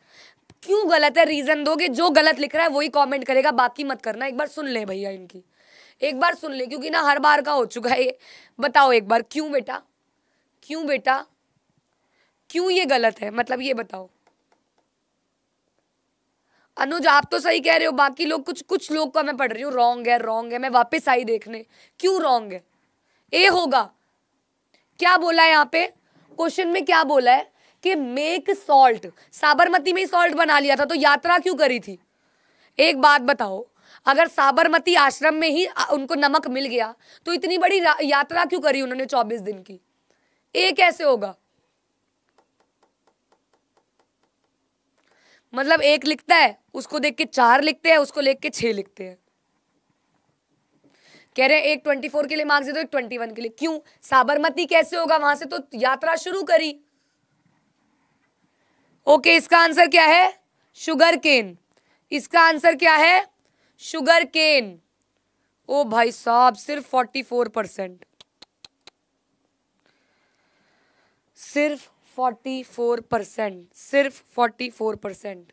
क्यों गलत है रीज़न दोगे जो गलत लिख रहा है वही कमेंट करेगा बाकी मत करना एक बार सुन ले भैया इनकी एक बार सुन ले क्योंकि ना हर बार का हो चुका है ये बताओ एक बार क्यों बेटा क्यों बेटा क्यों ये गलत है मतलब ये बताओ अनुज आप तो सही कह रहे हो बाकी लोग कुछ कुछ लोग का मैं पढ़ रही हूँ रॉन्ग है रॉन्ग है मैं वापस आई देखने क्यों रॉन्ग है ए होगा क्या बोला है यहाँ पे क्वेश्चन में क्या बोला है कि मेक सॉल्ट साबरमती में ही सॉल्ट बना लिया था तो यात्रा क्यों करी थी एक बात बताओ अगर साबरमती आश्रम में ही उनको नमक मिल गया तो इतनी बड़ी यात्रा क्यों करी उन्होंने चौबीस दिन की ए कैसे होगा मतलब एक लिखता है उसको देख के चार लिखते हैं उसको देख के छह लिखते हैं कह रहे हैं एक ट्वेंटी फोर के लिए मार्क्स दे दो एक ट्वेंटी वन के लिए क्यों साबरमती कैसे होगा वहां से तो यात्रा शुरू करी ओके इसका आंसर क्या है शुगर केन इसका आंसर क्या है शुगर केन ओ भाई साहब सिर्फ फोर्टी फोर परसेंट सिर्फ फोर्टी फोर परसेंट सिर्फ फोर्टी फोर परसेंट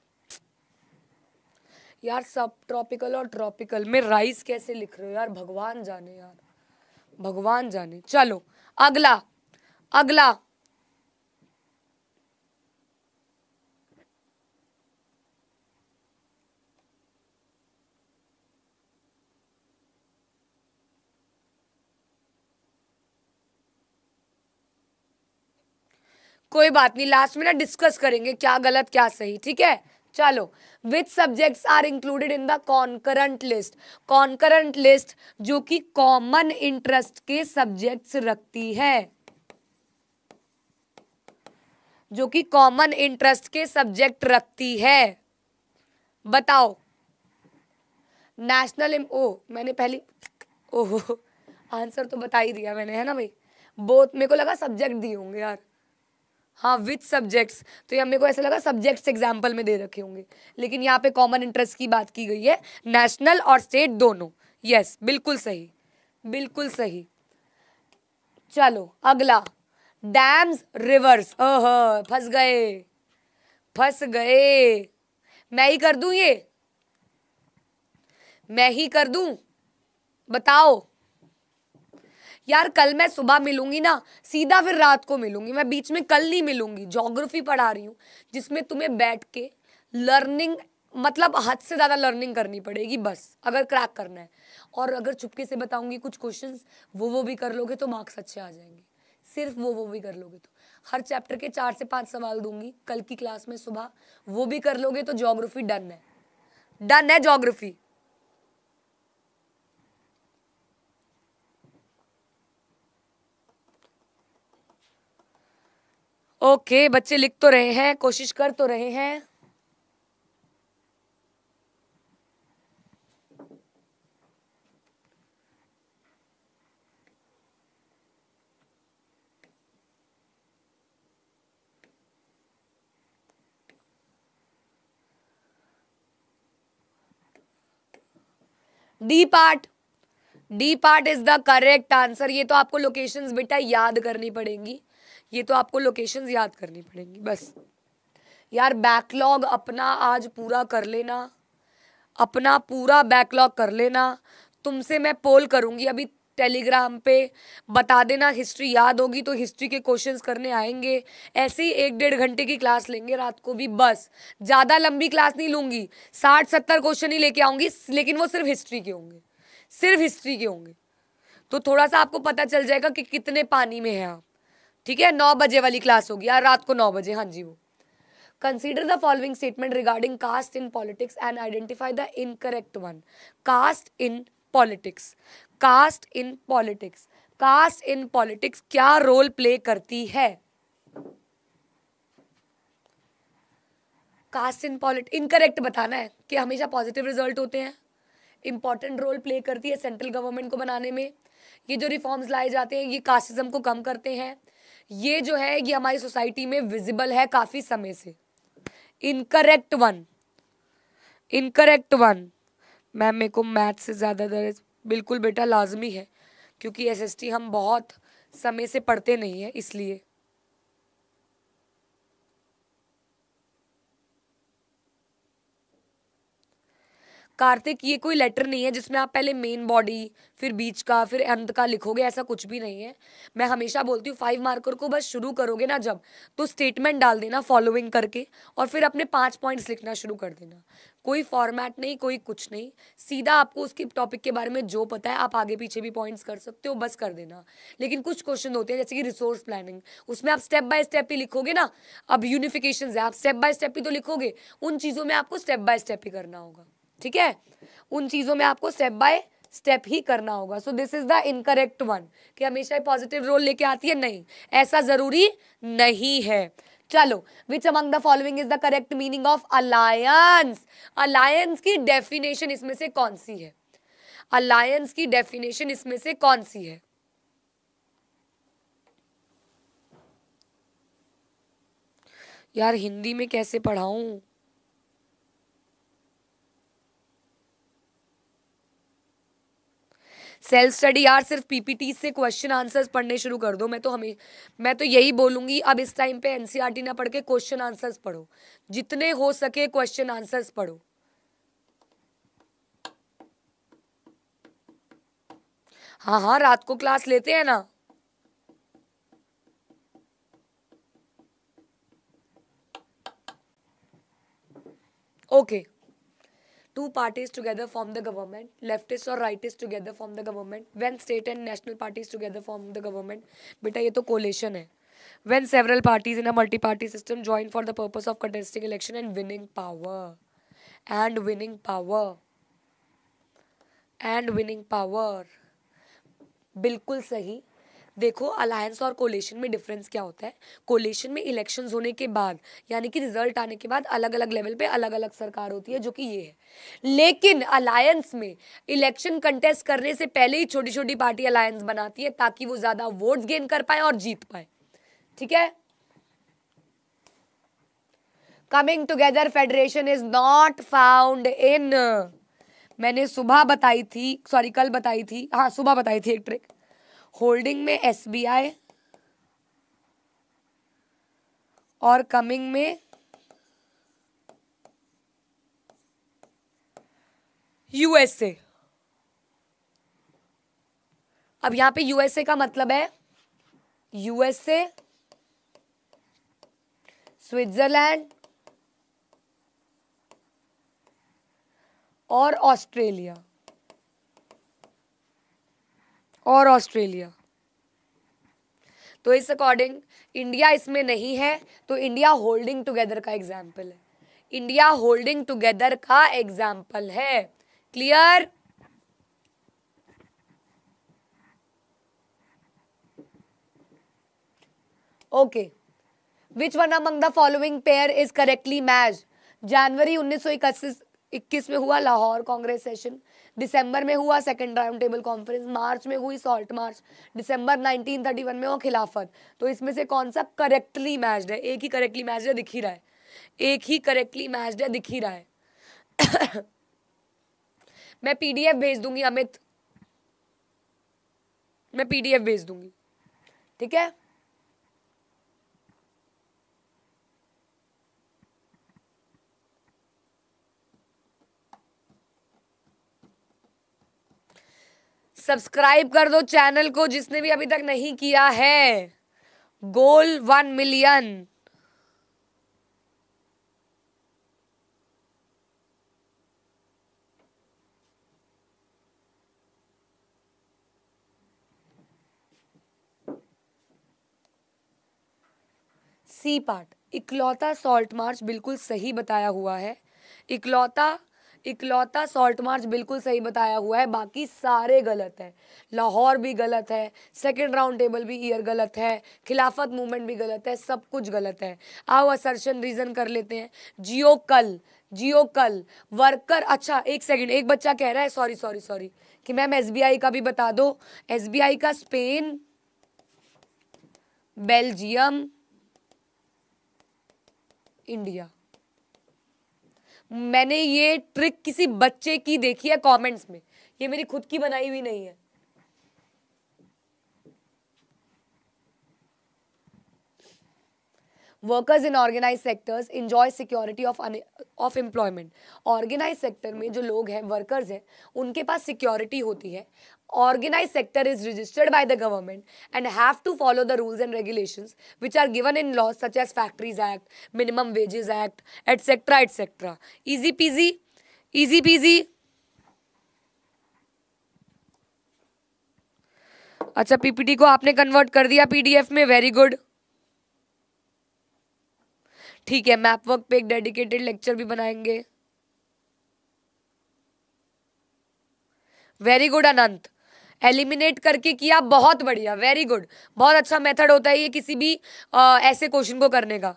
यार सब ट्रॉपिकल और ट्रॉपिकल में राइस कैसे लिख रहे हो यार भगवान जाने यार भगवान जाने चलो अगला अगला कोई बात नहीं लास्ट में ना डिस्कस करेंगे क्या गलत क्या सही ठीक है चलो which subjects are included in the concurrent list concurrent list जो कि कॉमन इंटरेस्ट के सब्जेक्ट्स रखती है जो कि कॉमन इंटरेस्ट के सब्जेक्ट रखती है बताओ नेशनल ओ मैंने पहली ओहो आंसर तो बता ही दिया मैंने है ना भाई बहुत मेरे को लगा सब्जेक्ट दिए होंगे यार हाँ विथ सब्जेक्ट्स तो ये मेरे को ऐसा लगा सब्जेक्ट्स एग्जाम्पल में दे रखे होंगे लेकिन यहाँ पे कॉमन इंटरेस्ट की बात की गई है नेशनल और स्टेट दोनों यस yes, बिल्कुल सही बिल्कुल सही चलो अगला डैम्स रिवर्स अह फंस गए फंस गए मैं ही कर दू ये मैं ही कर दू बताओ यार कल मैं सुबह मिलूंगी ना सीधा फिर रात को मिलूंगी मैं बीच में कल नहीं मिलूंगी जोग्राफी पढ़ा रही हूँ जिसमें तुम्हें बैठ के लर्निंग मतलब हद से ज़्यादा लर्निंग करनी पड़ेगी बस अगर क्रैक करना है और अगर चुपके से बताऊंगी कुछ क्वेश्चन वो वो भी कर लोगे तो मार्क्स अच्छे आ जाएंगे सिर्फ वो वो भी कर लोगे तो हर चैप्टर के चार से पांच सवाल दूंगी कल की क्लास में सुबह वो भी कर लोगे तो जोग्राफी डन है डन है जोग्राफी ओके बच्चे लिख तो रहे हैं कोशिश कर तो रहे हैं D part D part is the correct answer ये तो आपको लोकेशंस बेटा याद करनी पड़ेंगी ये तो आपको लोकेशंस याद करनी पड़ेंगी बस यार बैकलॉग अपना आज पूरा कर लेना अपना पूरा बैकलॉग कर लेना तुमसे मैं पोल करूँगी अभी टेलीग्राम पे बता देना हिस्ट्री याद होगी तो हिस्ट्री के क्वेश्चंस करने आएंगे ऐसे ही एक डेढ़ घंटे की क्लास लेंगे रात को भी बस ज़्यादा लंबी क्लास नहीं लूँगी साठ सत्तर क्वेश्चन ही लेके आऊँगी लेकिन वो सिर्फ हिस्ट्री के होंगे सिर्फ हिस्ट्री के होंगे तो थोड़ा सा आपको पता चल जाएगा कि कितने पानी में हैं आप ठीक है नौ बजे वाली क्लास होगी यार रात को नौ बजे हाँ जी वो consider the following statement regarding caste in politics and identify the incorrect one caste in politics caste in politics caste in politics क्या रोल प्ले करती है कास्ट इन पॉलिटिक्स इनकरेक्ट बताना है कि हमेशा पॉजिटिव रिजल्ट होते हैं इंपॉर्टेंट रोल प्ले करती है सेंट्रल गवर्नमेंट को बनाने में ये जो रिफॉर्म्स लाए जाते हैं ये कास्टिज्म को कम करते हैं ये जो है ये हमारी सोसाइटी में विजिबल है काफी समय से incorrect one incorrect one ma'am मेरे को मैथ से ज़्यादा दर बिल्कुल बेटा लाजमी है क्योंकि एसएसटी हम बहुत समय से पढ़ते नहीं है इसलिए कार्तिक ये कोई लेटर नहीं है जिसमें आप पहले मेन बॉडी फिर बीच का फिर अंत का लिखोगे ऐसा कुछ भी नहीं है मैं हमेशा बोलती हूँ फाइव मार्कर को बस शुरू करोगे ना जब तो स्टेटमेंट डाल देना फॉलोइंग करके और फिर अपने पाँच पॉइंट्स लिखना शुरू कर देना कोई फॉर्मेट नहीं कोई कुछ नहीं सीधा आपको उसके टॉपिक के बारे में जो पता है आप आगे पीछे भी पॉइंट्स कर सकते हो बस कर देना लेकिन कुछ क्वेश्चन होते हैं जैसे कि रिसोर्स प्लानिंग उसमें आप स्टेप बाय स्टेप ही लिखोगे ना अब यूनिफिकेशन है आप स्टेप बाय स्टेप ही तो लिखोगे उन चीज़ों में आपको स्टेप बाय स्टेप ही करना होगा ठीक है उन चीज़ों में आपको स्टेप बाय स्टेप ही करना होगा so this is the incorrect one कि हमेशा पॉजिटिव रोल लेके आती है नहीं ऐसा ज़रूरी नहीं है चलो which among the following is the correct meaning of alliance alliance की डेफिनेशन इसमें से कौन सी है अलायंस की डेफिनेशन इसमें से कौन सी है यार हिंदी में कैसे पढ़ाऊं सेल्फ स्टडी यार सिर्फ पीपीटी से क्वेश्चन आंसर्स पढ़ने शुरू कर दो मैं तो हमें मैं तो यही बोलूंगी अब इस टाइम पे एनसीईआरटी e ना पढ़ के क्वेश्चन आंसर्स पढ़ो जितने हो सके क्वेश्चन आंसर्स पढ़ो हाँ हाँ रात को क्लास लेते हैं ना okay okay. two parties together form the government leftists और rightists together form the government when state and national parties together form the government बेटा ये तो coalition है when several parties in a multi-party system join for the purpose of contesting election and winning power and winning power and winning power बिल्कुल सही देखो अलायंस और कोलेशन में डिफरेंस क्या होता है कोलेशन में इलेक्शन होने के बाद यानी कि रिजल्ट आने के बाद अलग अलग लेवल पे अलग अलग सरकार होती है जो कि ये है लेकिन अलायंस में इलेक्शन कंटेस्ट करने से पहले ही छोटी छोटी पार्टी अलायंस बनाती है ताकि वो ज़्यादा वोट्स गेन कर पाए और जीत पाए ठीक है coming together federation is not found in मैंने सुबह बताई थी सॉरी कल बताई थी हाँ सुबह बताई थी एक ट्रिक होल्डिंग में एसबीआई और कमिंग में यूएसए अब यहां पे यूएसए का मतलब है यूएसए स्विट्जरलैंड और ऑस्ट्रेलिया और ऑस्ट्रेलिया तो इस अकॉर्डिंग इंडिया इसमें नहीं है तो इंडिया होल्डिंग टुगेदर का एग्जाम्पल है इंडिया होल्डिंग टुगेदर का एग्जाम्पल है clear okay which one among the following pair is correctly match जनवरी उन्नीस इक्कीस में हुआ लाहौर कांग्रेस सेशन दिसंबर में हुआ सेकेंड राउंड टेबल कॉन्फ्रेंस मार्च में हुई सॉल्ट मार्च दिसंबर 1931 में हो खिलाफत तो इसमें से कौन सा करेक्टली मैच है एक ही करेक्टली मैच है दिख ही रहा है एक ही करेक्टली मैच है दिख ही रहा है मैं पीडीएफ भेज दूंगी अमित मैं पीडीएफ भेज दूंगी ठीक है सब्सक्राइब कर दो चैनल को जिसने भी अभी तक नहीं किया है goal one million C part इकलौता सॉल्ट मार्च बिल्कुल सही बताया हुआ है इकलौता इकलौता सॉल्ट मार्च बिल्कुल सही बताया हुआ है बाकी सारे गलत है लाहौर भी गलत है सेकेंड राउंड टेबल भी ईयर गलत है खिलाफत मूवमेंट भी गलत है सब कुछ गलत है आओ असर्शन रीज़न कर लेते हैं जियो कल जियो कल वर्कर अच्छा एक सेकंड एक बच्चा कह रहा है सॉरी सॉरी सॉरी कि मैम एस का भी बता दो एस का स्पेन बेल्जियम इंडिया मैंने ये ट्रिक किसी बच्चे की देखी है कमेंट्स में ये मेरी खुद की बनाई हुई नहीं है workers in organise sectors enjoy security of of employment organise sector में जो लोग हैं वर्कर्स हैं उनके पास सिक्योरिटी होती है organized sector is registered by the government and have to follow the rules and regulations which are given in laws such as factories act minimum wages act etc etc easy peasy easy peasy अच्छा पीपीटी को आपने कन्वर्ट कर दिया पीडीएफ में वेरी गुड ठीक है मैप वर्क पे एक डेडिकेटेड लेक्चर भी बनाएंगे वेरी गुड अनंत एलिमिनेट करके किया बहुत बढ़िया वेरी गुड बहुत अच्छा मेथड होता है ये किसी भी आ, ऐसे क्वेश्चन को करने का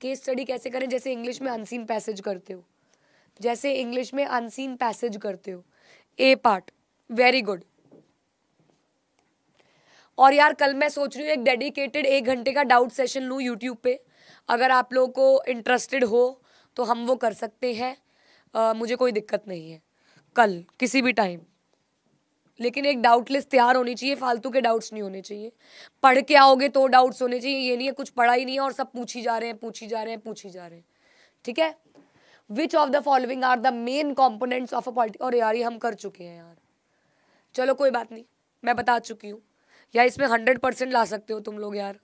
केस स्टडी कैसे करें जैसे इंग्लिश में अनसीन पैसेज करते हो जैसे इंग्लिश में अनसीन पैसेज करते हो ए पार्ट वेरी गुड और यार कल मैं सोच रही हूँ एक डेडिकेटेड एक घंटे का डाउट सेशन लूँ यूट्यूब पे अगर आप लोगों को इंटरेस्टेड हो तो हम वो कर सकते हैं मुझे कोई दिक्कत नहीं है कल किसी भी टाइम लेकिन एक डाउट लिस्ट तैयार होनी चाहिए फालतू के डाउट्स नहीं होने चाहिए पढ़ के आओगे तो डाउट्स होने चाहिए ये नहीं है कुछ पढ़ा ही नहीं है और सब पूछी जा रहे हैं पूछी जा रहे हैं पूछी जा रहे हैं ठीक है which of the following are the main components of a politic और यार ये हम कर चुके हैं यार चलो कोई बात नहीं मैं बता चुकी हूँ या इसमें हंड्रेड परसेंट ला सकते हो तुम लोग यार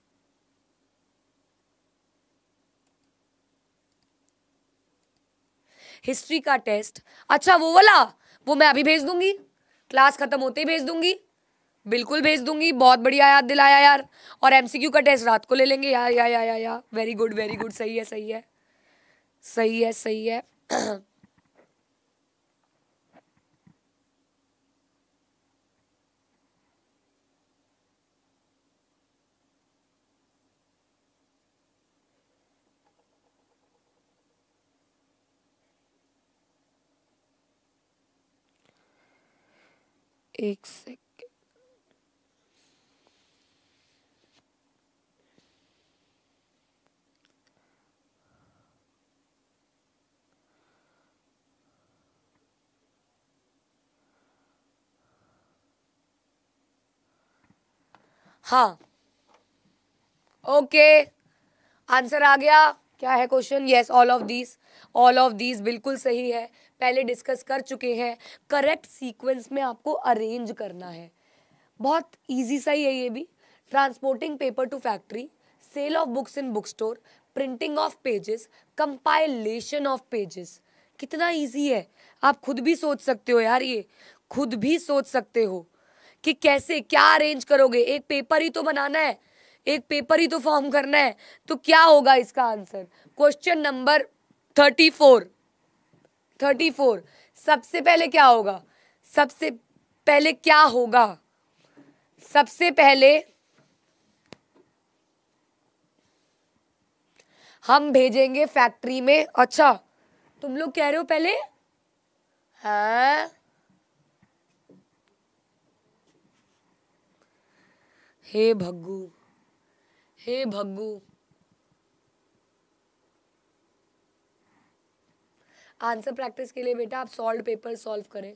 हिस्ट्री का टेस्ट अच्छा वो वाला वो मैं अभी भेज दूंगी क्लास ख़त्म होते ही भेज दूंगी बिल्कुल भेज दूंगी बहुत बढ़िया याद दिलाया यार और एमसीक्यू का टेस्ट रात को ले लेंगे यार या या या या वेरी गुड वेरी गुड सही है सही है सही है सही है एक सेकेंड हाँ ओके आंसर आ गया क्या है question yes all of these all of these बिल्कुल सही है पहले डिस्कस कर चुके हैं करेक्ट सीक्वेंस में आपको अरेंज करना है बहुत ईजी सा ही है ये भी transporting paper to factory sale of books in book store printing of pages compilation of pages कितना ईजी है आप खुद भी सोच सकते हो यार ये खुद भी सोच सकते हो कि कैसे क्या अरेंज करोगे एक पेपर ही तो बनाना है एक पेपर ही तो फॉर्म करना है तो क्या होगा इसका answer question number thirty four thirty four सबसे पहले क्या होगा सबसे पहले क्या होगा सबसे पहले हम भेजेंगे फैक्ट्री में अच्छा तुम लोग कह रहे हो पहले हाँ हे भग्गू हे भग्गू आंसर प्रैक्टिस के लिए बेटा आप सॉल्व पेपर सॉल्व करें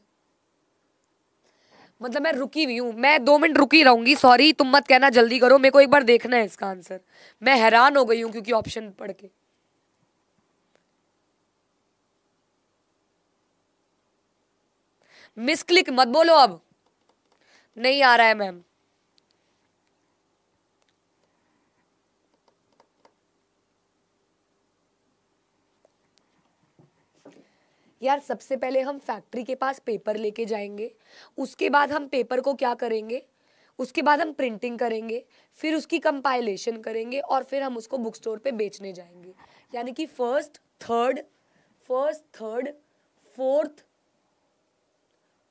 मतलब मैं रुकी हुई हूँ मैं दो मिनट रुकी रहूंगी सॉरी तुम मत कहना जल्दी करो मेरे को एक बार देखना है इसका आंसर मैं हैरान हो गई हूँ क्योंकि ऑप्शन पढ़ के मिस क्लिक मत बोलो अब नहीं आ रहा है मैम यार सबसे पहले हम फैक्ट्री के पास पेपर लेके जाएंगे उसके बाद हम पेपर को क्या करेंगे उसके बाद हम प्रिंटिंग करेंगे फिर उसकी कंपाइलेशन करेंगे और फिर हम उसको बुक स्टोर पे बेचने जाएंगे यानी कि first third first third fourth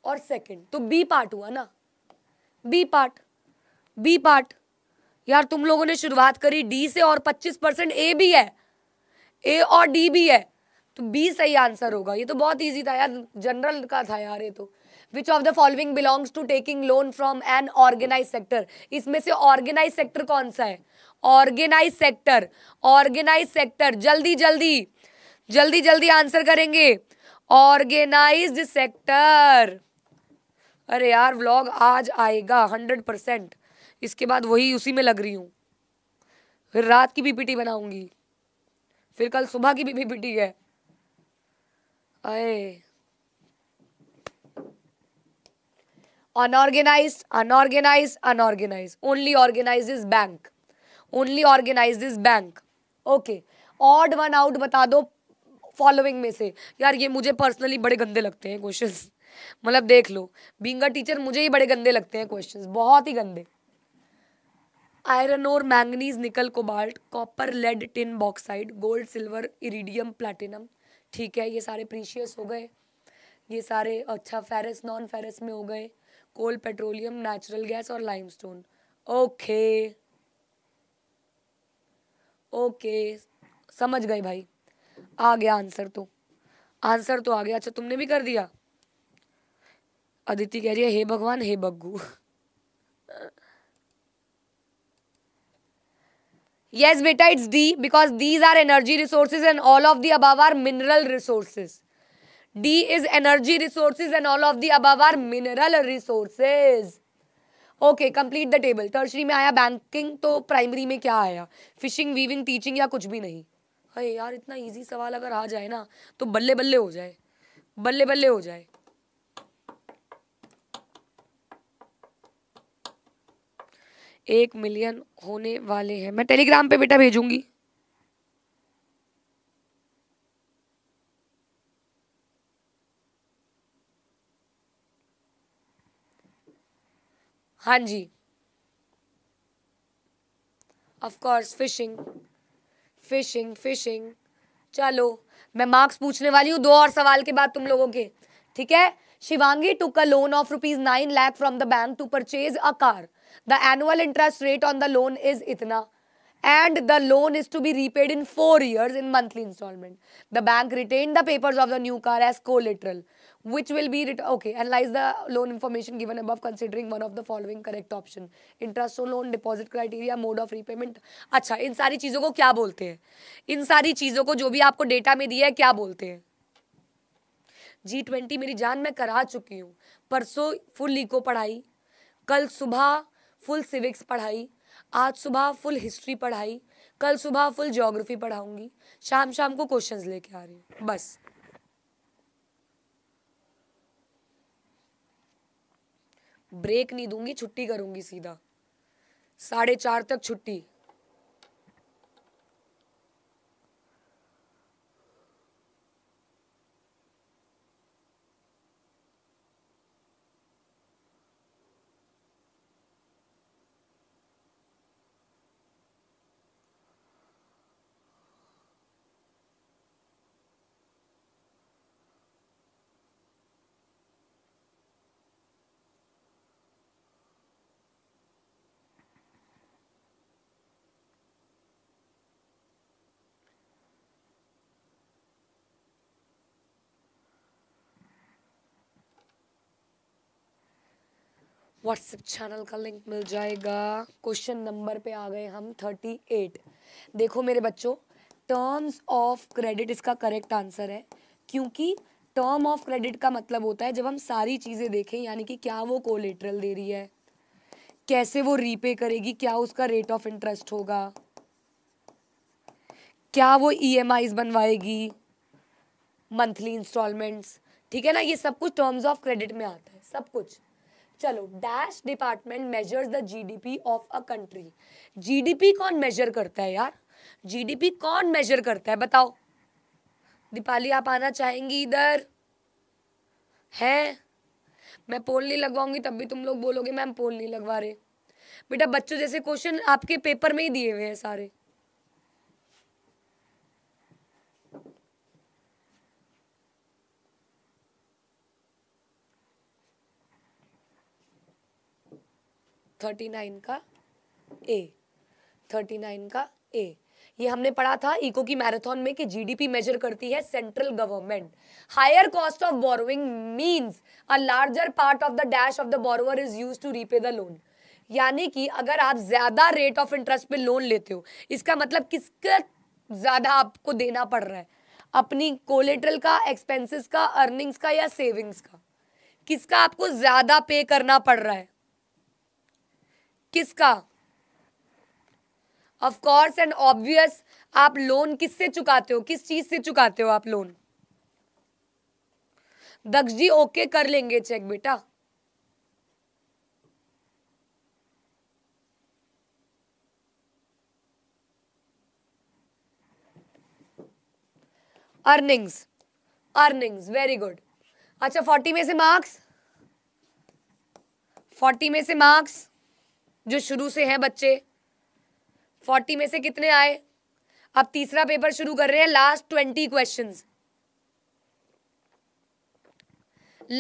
और सेकंड तो बी पार्ट हुआ ना बी पार्ट बी पार्ट यार तुम लोगों ने शुरुआत करी डी से और 25 परसेंट ए भी है ए और डी भी है तो बी सही आंसर होगा ये तो बहुत ईजी था यार जनरल का था यार ये तो which of the following belongs to taking loan from an organise sector इसमें से ऑर्गेनाइज सेक्टर कौन सा है ऑर्गेनाइज सेक्टर ऑर्गेनाइज सेक्टर जल्दी जल्दी जल्दी जल्दी आंसर करेंगे ऑर्गेनाइज सेक्टर अरे यार व्लॉग आज आएगा हंड्रेड परसेंट इसके बाद वही उसी में लग रही हूँ फिर रात की पीपीटी बनाऊंगी फिर कल सुबह की भी पीपीटी है अय unorganise unorganise unorganise only organise is bank only organise is bank okay odd one out बता दो फॉलोइंग में से यार ये मुझे पर्सनली बड़े गंदे लगते हैं क्वेश्चंस मतलब देख लो बींग टीचर मुझे ही बड़े गंदे लगते हैं क्वेश्चंस बहुत ही गंदे आयरन और manganese nickel cobalt copper lead tin bauxite gold silver iridium platinum ठीक है ये सारे प्रीशियस हो गए ये सारे अच्छा फेरस नॉन फेरस में हो गए कोल पेट्रोलियम नेचुरल गैस और लाइमस्टोन ओके ओके समझ गए भाई आ गया आंसर तो आंसर तो आ गया अच्छा तुमने भी कर दिया अदिति कह रही है हे भगवान हे बग्गू येस बेटा it's D because these are energy resources and all of the above are mineral resources D is energy resources and all of the above are mineral resources okay complete the table tertiary में आया बैंकिंग तो प्राइमरी में क्या आया फिशिंग वीविंग टीचिंग या कुछ भी नहीं अरे यार इतना ईजी सवाल अगर आ जाए ना तो बल्ले बल्ले हो जाए बल्ले बल्ले हो जाए एक मिलियन होने वाले हैं मैं टेलीग्राम पे बेटा भेजूंगी हाँ जी of course fishing fishing fishing चलो मैं मार्क्स पूछने वाली हूँ दो और सवाल के बाद तुम लोगों के ठीक है Shivangi took a loan of rupees nine lakh from the bank to purchase a car the annual interest rate on the loan is इतना and the loan is to be repaid in four years in monthly instalment the bank retain the papers of the new car as collateral which will be writ okay analyse the loan information given above considering one of the following correct option interest on loan deposit criteria mode of repayment अच्छा इन सारी चीज़ों को क्या बोलते हैं इन सारी चीज़ों को जो भी आपको डेटा में दिया है क्या बोलते हैं जी ट्वेंटी मेरी जान मैं करा चुकी हूँ परसों फुल लीको पढ़ाई कल सुबह फुल सिविक्स पढ़ाई आज सुबह फुल हिस्ट्री पढ़ाई कल सुबह फुल ज्योग्राफी पढ़ाऊंगी शाम शाम को क्वेश्चंस लेके आ रही हूँ बस ब्रेक नहीं दूंगी छुट्टी करूंगी सीधा साढ़े चार तक छुट्टी व्हाट्सएप चैनल का लिंक मिल जाएगा क्वेश्चन नंबर पे आ गए हम थर्टी एट देखो मेरे बच्चों टर्म्स ऑफ क्रेडिट इसका करेक्ट आंसर है क्योंकि टर्म ऑफ क्रेडिट का मतलब होता है जब हम सारी चीज़ें देखें यानी कि क्या वो कोलेट्रल दे रही है कैसे वो रीपे करेगी क्या उसका रेट ऑफ इंटरेस्ट होगा क्या वो ई e बनवाएगी मंथली इंस्टॉलमेंट्स ठीक है ना ये सब कुछ टर्म्स ऑफ क्रेडिट में आता है सब कुछ चलो dash department measures the GDP of a country GDP कौन मेजर करता है यार जीडीपी कौन मेजर करता है बताओ दीपाली आप आना चाहेंगी इधर हैं मैं पोल नहीं लगवाऊंगी तब भी तुम लोग बोलोगे मैम पोल नहीं लगवा रहे बेटा बच्चों जैसे क्वेश्चन आपके पेपर में ही दिए हुए हैं सारे थर्टी नाइन का ए थर्टी नाइन का ए ये हमने पढ़ा था इको की मैराथन में कि जीडीपी मेजर करती है central government higher cost of borrowing means a larger part of the dash of the borrower is use to repay the loan यानी कि अगर आप ज्यादा रेट ऑफ इंटरेस्ट पे लोन लेते हो इसका मतलब किसका ज्यादा आपको देना पड़ रहा है अपनी कोलेट्रल का एक्सपेंसिस का अर्निंग्स का या सेविंग्स का किसका आपको ज्यादा पे करना पड़ रहा है किसका ऑफ कोर्स एंड ऑब्वियस आप लोन किससे चुकाते हो किस चीज से चुकाते हो आप लोन दक्ष जी ओके कर लेंगे चेक बेटा अर्निंग्स अर्निंग्स वेरी गुड अच्छा फोर्टी में से मार्क्स फोर्टी में से मार्क्स जो शुरू से हैं बच्चे फोर्टी में से कितने आए अब तीसरा पेपर शुरू कर रहे हैं last twenty question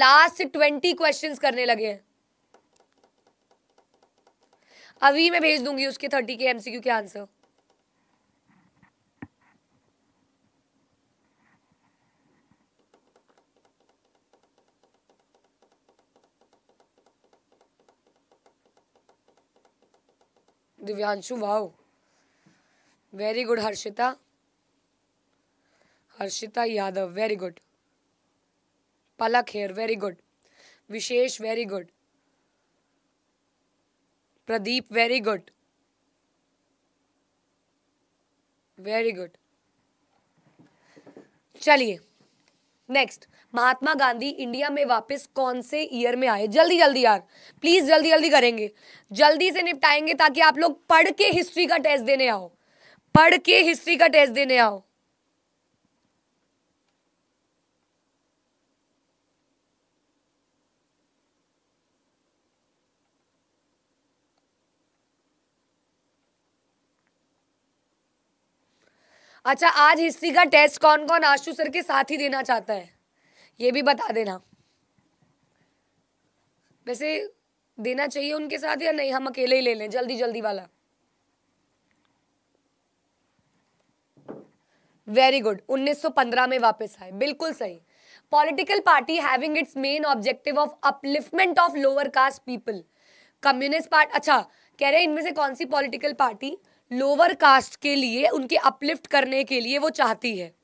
last twenty question करने लगे हैं अभी मैं भेज दूंगी उसके थर्टी के एमसीक्यू के answer Divyanshu wow very good Harshita Harshita Yadav very good Palak हेयर very good Vishesh very good Pradeep very good very good चलिए नेक्स्ट महात्मा गांधी इंडिया में वापस कौन से ईयर में आए जल्दी जल्दी यार प्लीज जल्दी जल्दी करेंगे जल्दी से निपटाएंगे ताकि आप लोग पढ़ के हिस्ट्री का टेस्ट देने आओ पढ़ के हिस्ट्री का टेस्ट देने आओ अच्छा आज हिस्ट्री का टेस्ट कौन कौन आशु सर के साथ ही देना चाहता है ये भी बता देना वैसे देना चाहिए उनके साथ या नहीं हम अकेले ही ले लें जल्दी जल्दी वाला वेरी गुड 1915 में वापस आए बिल्कुल सही political party having its main objective of upliftment of lower caste people communist party अच्छा कह रहे हैं इनमें से कौन सी पॉलिटिकल पार्टी लोअर कास्ट के लिए उनके अपलिफ्ट करने के लिए वो चाहती है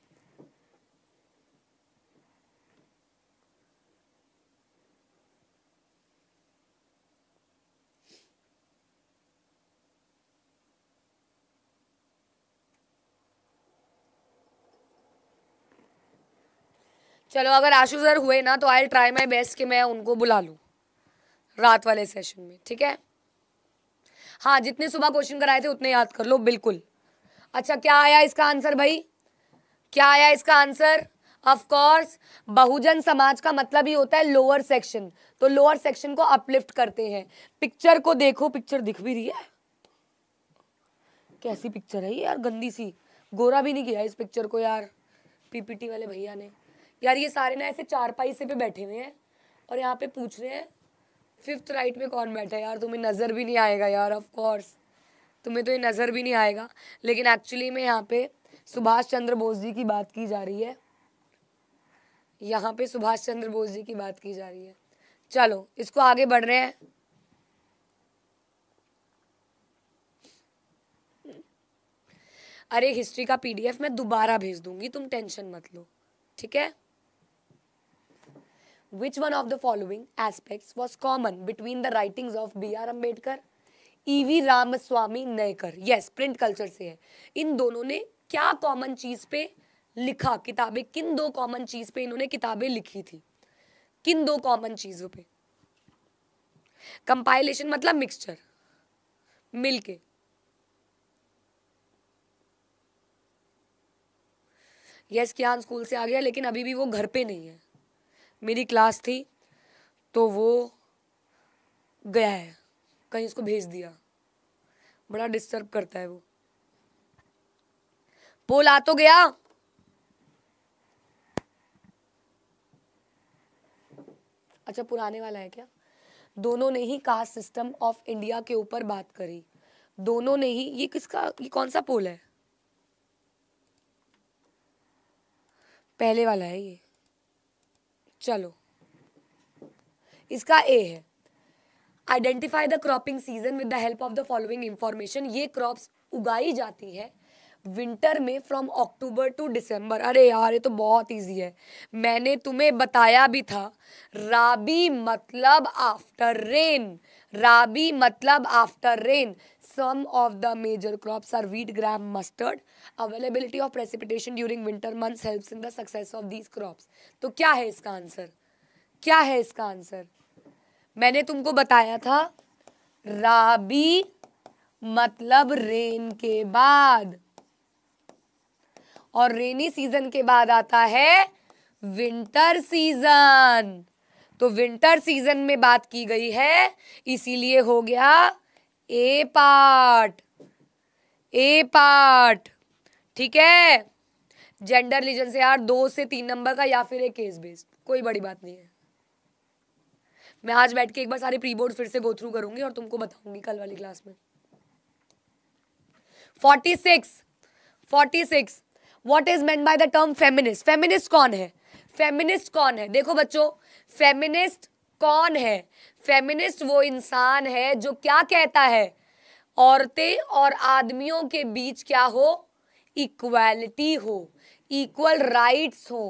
चलो अगर आशु सर हुए ना तो आई ट्राई माई बेस्ट कि मैं उनको बुला लूँ रात वाले सेशन में ठीक है हाँ जितने सुबह क्वेश्चन कराए थे उतने याद कर लो बिल्कुल अच्छा क्या आया इसका आंसर भाई क्या आया इसका आंसर ऑफ कोर्स बहुजन समाज का मतलब ही होता है लोअर सेक्शन तो लोअर सेक्शन को अपलिफ्ट करते हैं पिक्चर को देखो पिक्चर दिख भी रही है कैसी पिक्चर है ये यार गंदी सी गोरा भी नहीं किया इस पिक्चर को यार पीपीटी वाले भैया ने यार ये सारे ना ऐसे चारपाई से पे बैठे हुए हैं और यहाँ पे पूछ रहे हैं फिफ्थ राइट में कौन बैठा है यार तुम्हें नज़र भी नहीं आएगा यार ऑफ कोर्स तुम्हें तो ये नज़र भी नहीं आएगा लेकिन एक्चुअली में यहाँ पे सुभाष चंद्र बोस जी की बात की जा रही है यहाँ पे सुभाष चंद्र बोस जी की बात की जा रही है चलो इसको आगे बढ़ रहे हैं अरे हिस्ट्री का पीडीएफ मैं दोबारा भेज दूंगी तुम टेंशन मत लो ठीक है Which one of the following aspects was common between the writings of B.R. Ambedkar, E.V. Ramaswamy Nayakar? Yes, print culture से है. इन दोनों ने क्या कॉमन चीज पे लिखा किताबें किन दो कॉमन चीज पे इन्होंने किताबें लिखी थी किन दो कॉमन चीजों पे कंपाइलेशन मतलब मिक्सचर मिलके यस yes, कियान स्कूल से आ गया लेकिन अभी भी वो घर पे नहीं है मेरी क्लास थी तो वो गया है कहीं उसको भेज दिया बड़ा डिस्टर्ब करता है वो पोल आ तो गया अच्छा पुराने वाला है क्या दोनों ने ही कास्ट सिस्टम ऑफ इंडिया के ऊपर बात करी दोनों ने ही ये किसका ये कौन सा पोल है पहले वाला है ये चलो इसका ए है identify the cropping season with the help of the following information ये क्रॉप्स उगाई जाती है विंटर में फ्रॉम अक्टूबर टू दिसंबर अरे यार ये तो बहुत इजी है मैंने तुम्हें बताया भी था राबी मतलब आफ्टर रेन राबी मतलब after rain some of the major crops are wheat gram mustard availability of precipitation during winter month help in the success of these crops तो क्या है इसका आंसर क्या है इसका आंसर मैंने तुमको बताया था राबी मतलब रेन के बाद और रेनी सीजन के बाद आता है विंटर सीजन तो विंटर सीजन में बात की गई है इसीलिए हो गया ए पार्ट ए पार्ट ठीक है जेंडर रिलीजन से यार दो से तीन नंबर का या फिर एक केस बेस्ड कोई बड़ी बात नहीं है मैं आज बैठ के एक बार सारे प्री बोर्ड फिर से गो थ्रू करूंगी और तुमको बताऊंगी कल वाली क्लास में forty six forty six what is meant by the term feminist feminist कौन है फेमिनिस्ट कौन है देखो बच्चों फेमिनिस्ट कौन है फेमिनिस्ट वो इंसान है जो क्या कहता है औरतें और आदमियों के बीच क्या हो इक्वालिटी हो इक्वल राइट्स हो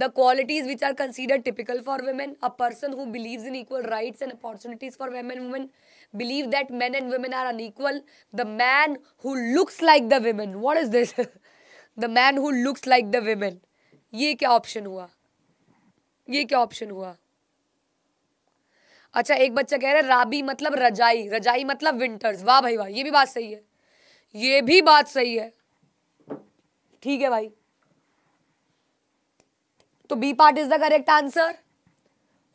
the qualities which are consider typical for women a person who believe in equal rights and opportunities for women women believe that man and women are unequal the man who looks like the women what is this the man who looks like the women ये क्या ऑप्शन हुआ ये क्या ऑप्शन हुआ अच्छा एक बच्चा कह रहा है राबी मतलब रजाई रजाई मतलब विंटर्स वाह भाई वाह ये भी बात सही है ये भी बात सही है ठीक है भाई तो B part is the correct answer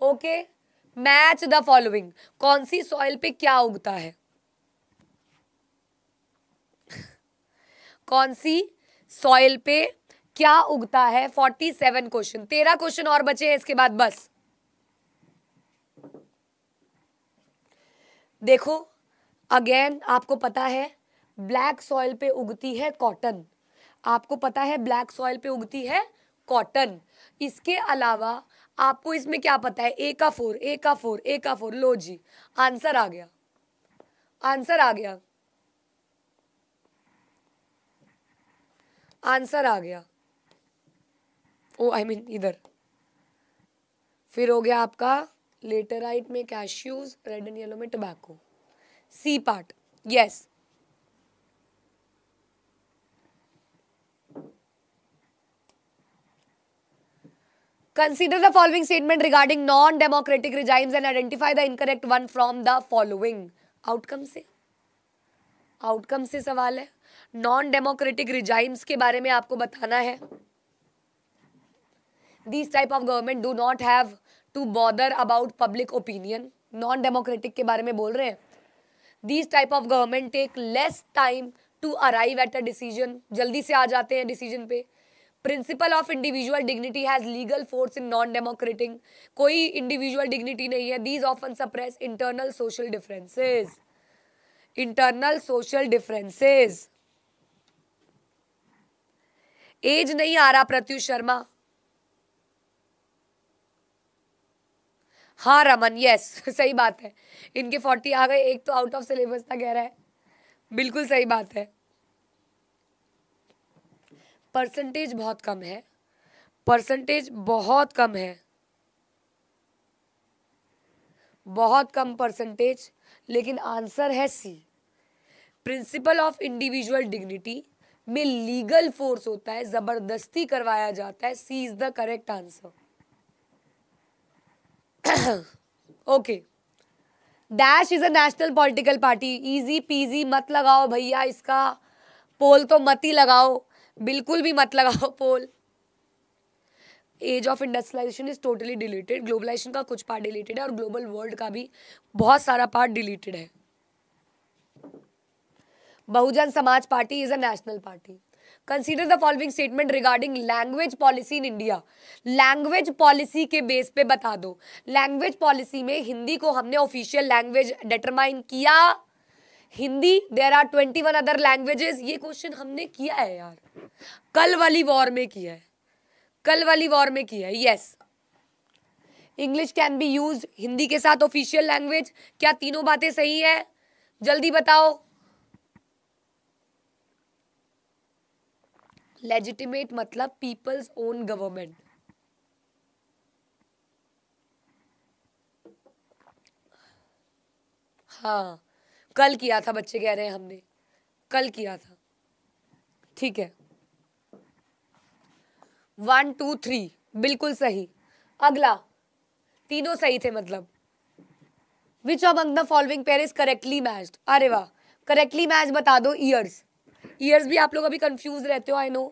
okay match the following कौन सी सॉइल पे क्या उगता है कौन सी सॉइल पे क्या उगता है फोर्टी सेवन क्वेश्चन तेरह क्वेश्चन और बचे हैं इसके बाद बस देखो अगेन आपको पता है ब्लैक सॉइल पे उगती है कॉटन आपको पता है ब्लैक सॉइल पे उगती है कॉटन इसके अलावा आपको इसमें क्या पता है ए का फोर ए का फोर ए का फोर लो जी आंसर आ गया आंसर आ गया आंसर आ गया ओ आई मीन इधर फिर हो गया आपका लेटराइट में कैश्यूज रेड एंड येलो में tobacco C part yes consider the following statement regarding non democratic regime and identify the incorrect one from the following outcome से आउटकम से सवाल है नॉन डेमोक्रेटिक रिजाइम्स के बारे में आपको बताना है this type of government do not have to bother about public opinion non democratic के बारे में बोल रहे हैं these type of government take less time to arrive at a decision जल्दी से आ जाते हैं डिसीजन पे principle of individual dignity has legal force in non democratic कोई इंडिविजुअल डिग्निटी नहीं है these often suppress internal social differences internal social differences as नहीं आ रहा प्रत्युष शर्मा हाँ रमन यस सही बात है इनके फोर्टी आ गए एक तो आउट ऑफ सिलेबस था कह रहा है बिल्कुल सही बात है परसेंटेज बहुत कम है परसेंटेज बहुत कम है बहुत कम परसेंटेज लेकिन आंसर है C principle of individual dignity में लीगल फोर्स होता है ज़बरदस्ती करवाया जाता है C is the correct answer okay dash is a national political party easy peasy मत लगाओ भैया इसका पोल तो मत ही लगाओ बिल्कुल भी मत लगाओ poll age of industrialization is totally deleted globalization का कुछ पार्ट डिलीटेड है और ग्लोबल वर्ल्ड का भी बहुत सारा पार्ट डिलीटेड है Bahujan Samaj party is a national party consider the following statement regarding language policy in India language policy के बेस पे बता दो लैंग्वेज पॉलिसी में हिंदी को हमने ऑफिशियल लैंग्वेज डिटरमाइन किया Hindi there are twenty one other languages ये क्वेश्चन हमने किया है यार कल वाली वॉर में किया है कल वाली वॉर में किया है yes English can be use Hindi के साथ ऑफिशियल लैंग्वेज क्या तीनों बातें सही है जल्दी बताओ लेजिटिमेट मतलब पीपल्स ओन गवर्नमेंट हाँ कल किया था बच्चे कह रहे हैं हमने कल किया था ठीक है वन टू थ्री बिल्कुल सही अगला तीनों सही थे मतलब which of among the following pair is correctly matched अरे वाह करेक्टली मैच बता दो ईयर्स ईयर्स भी आप लोग अभी कंफ्यूज रहते हो आई नो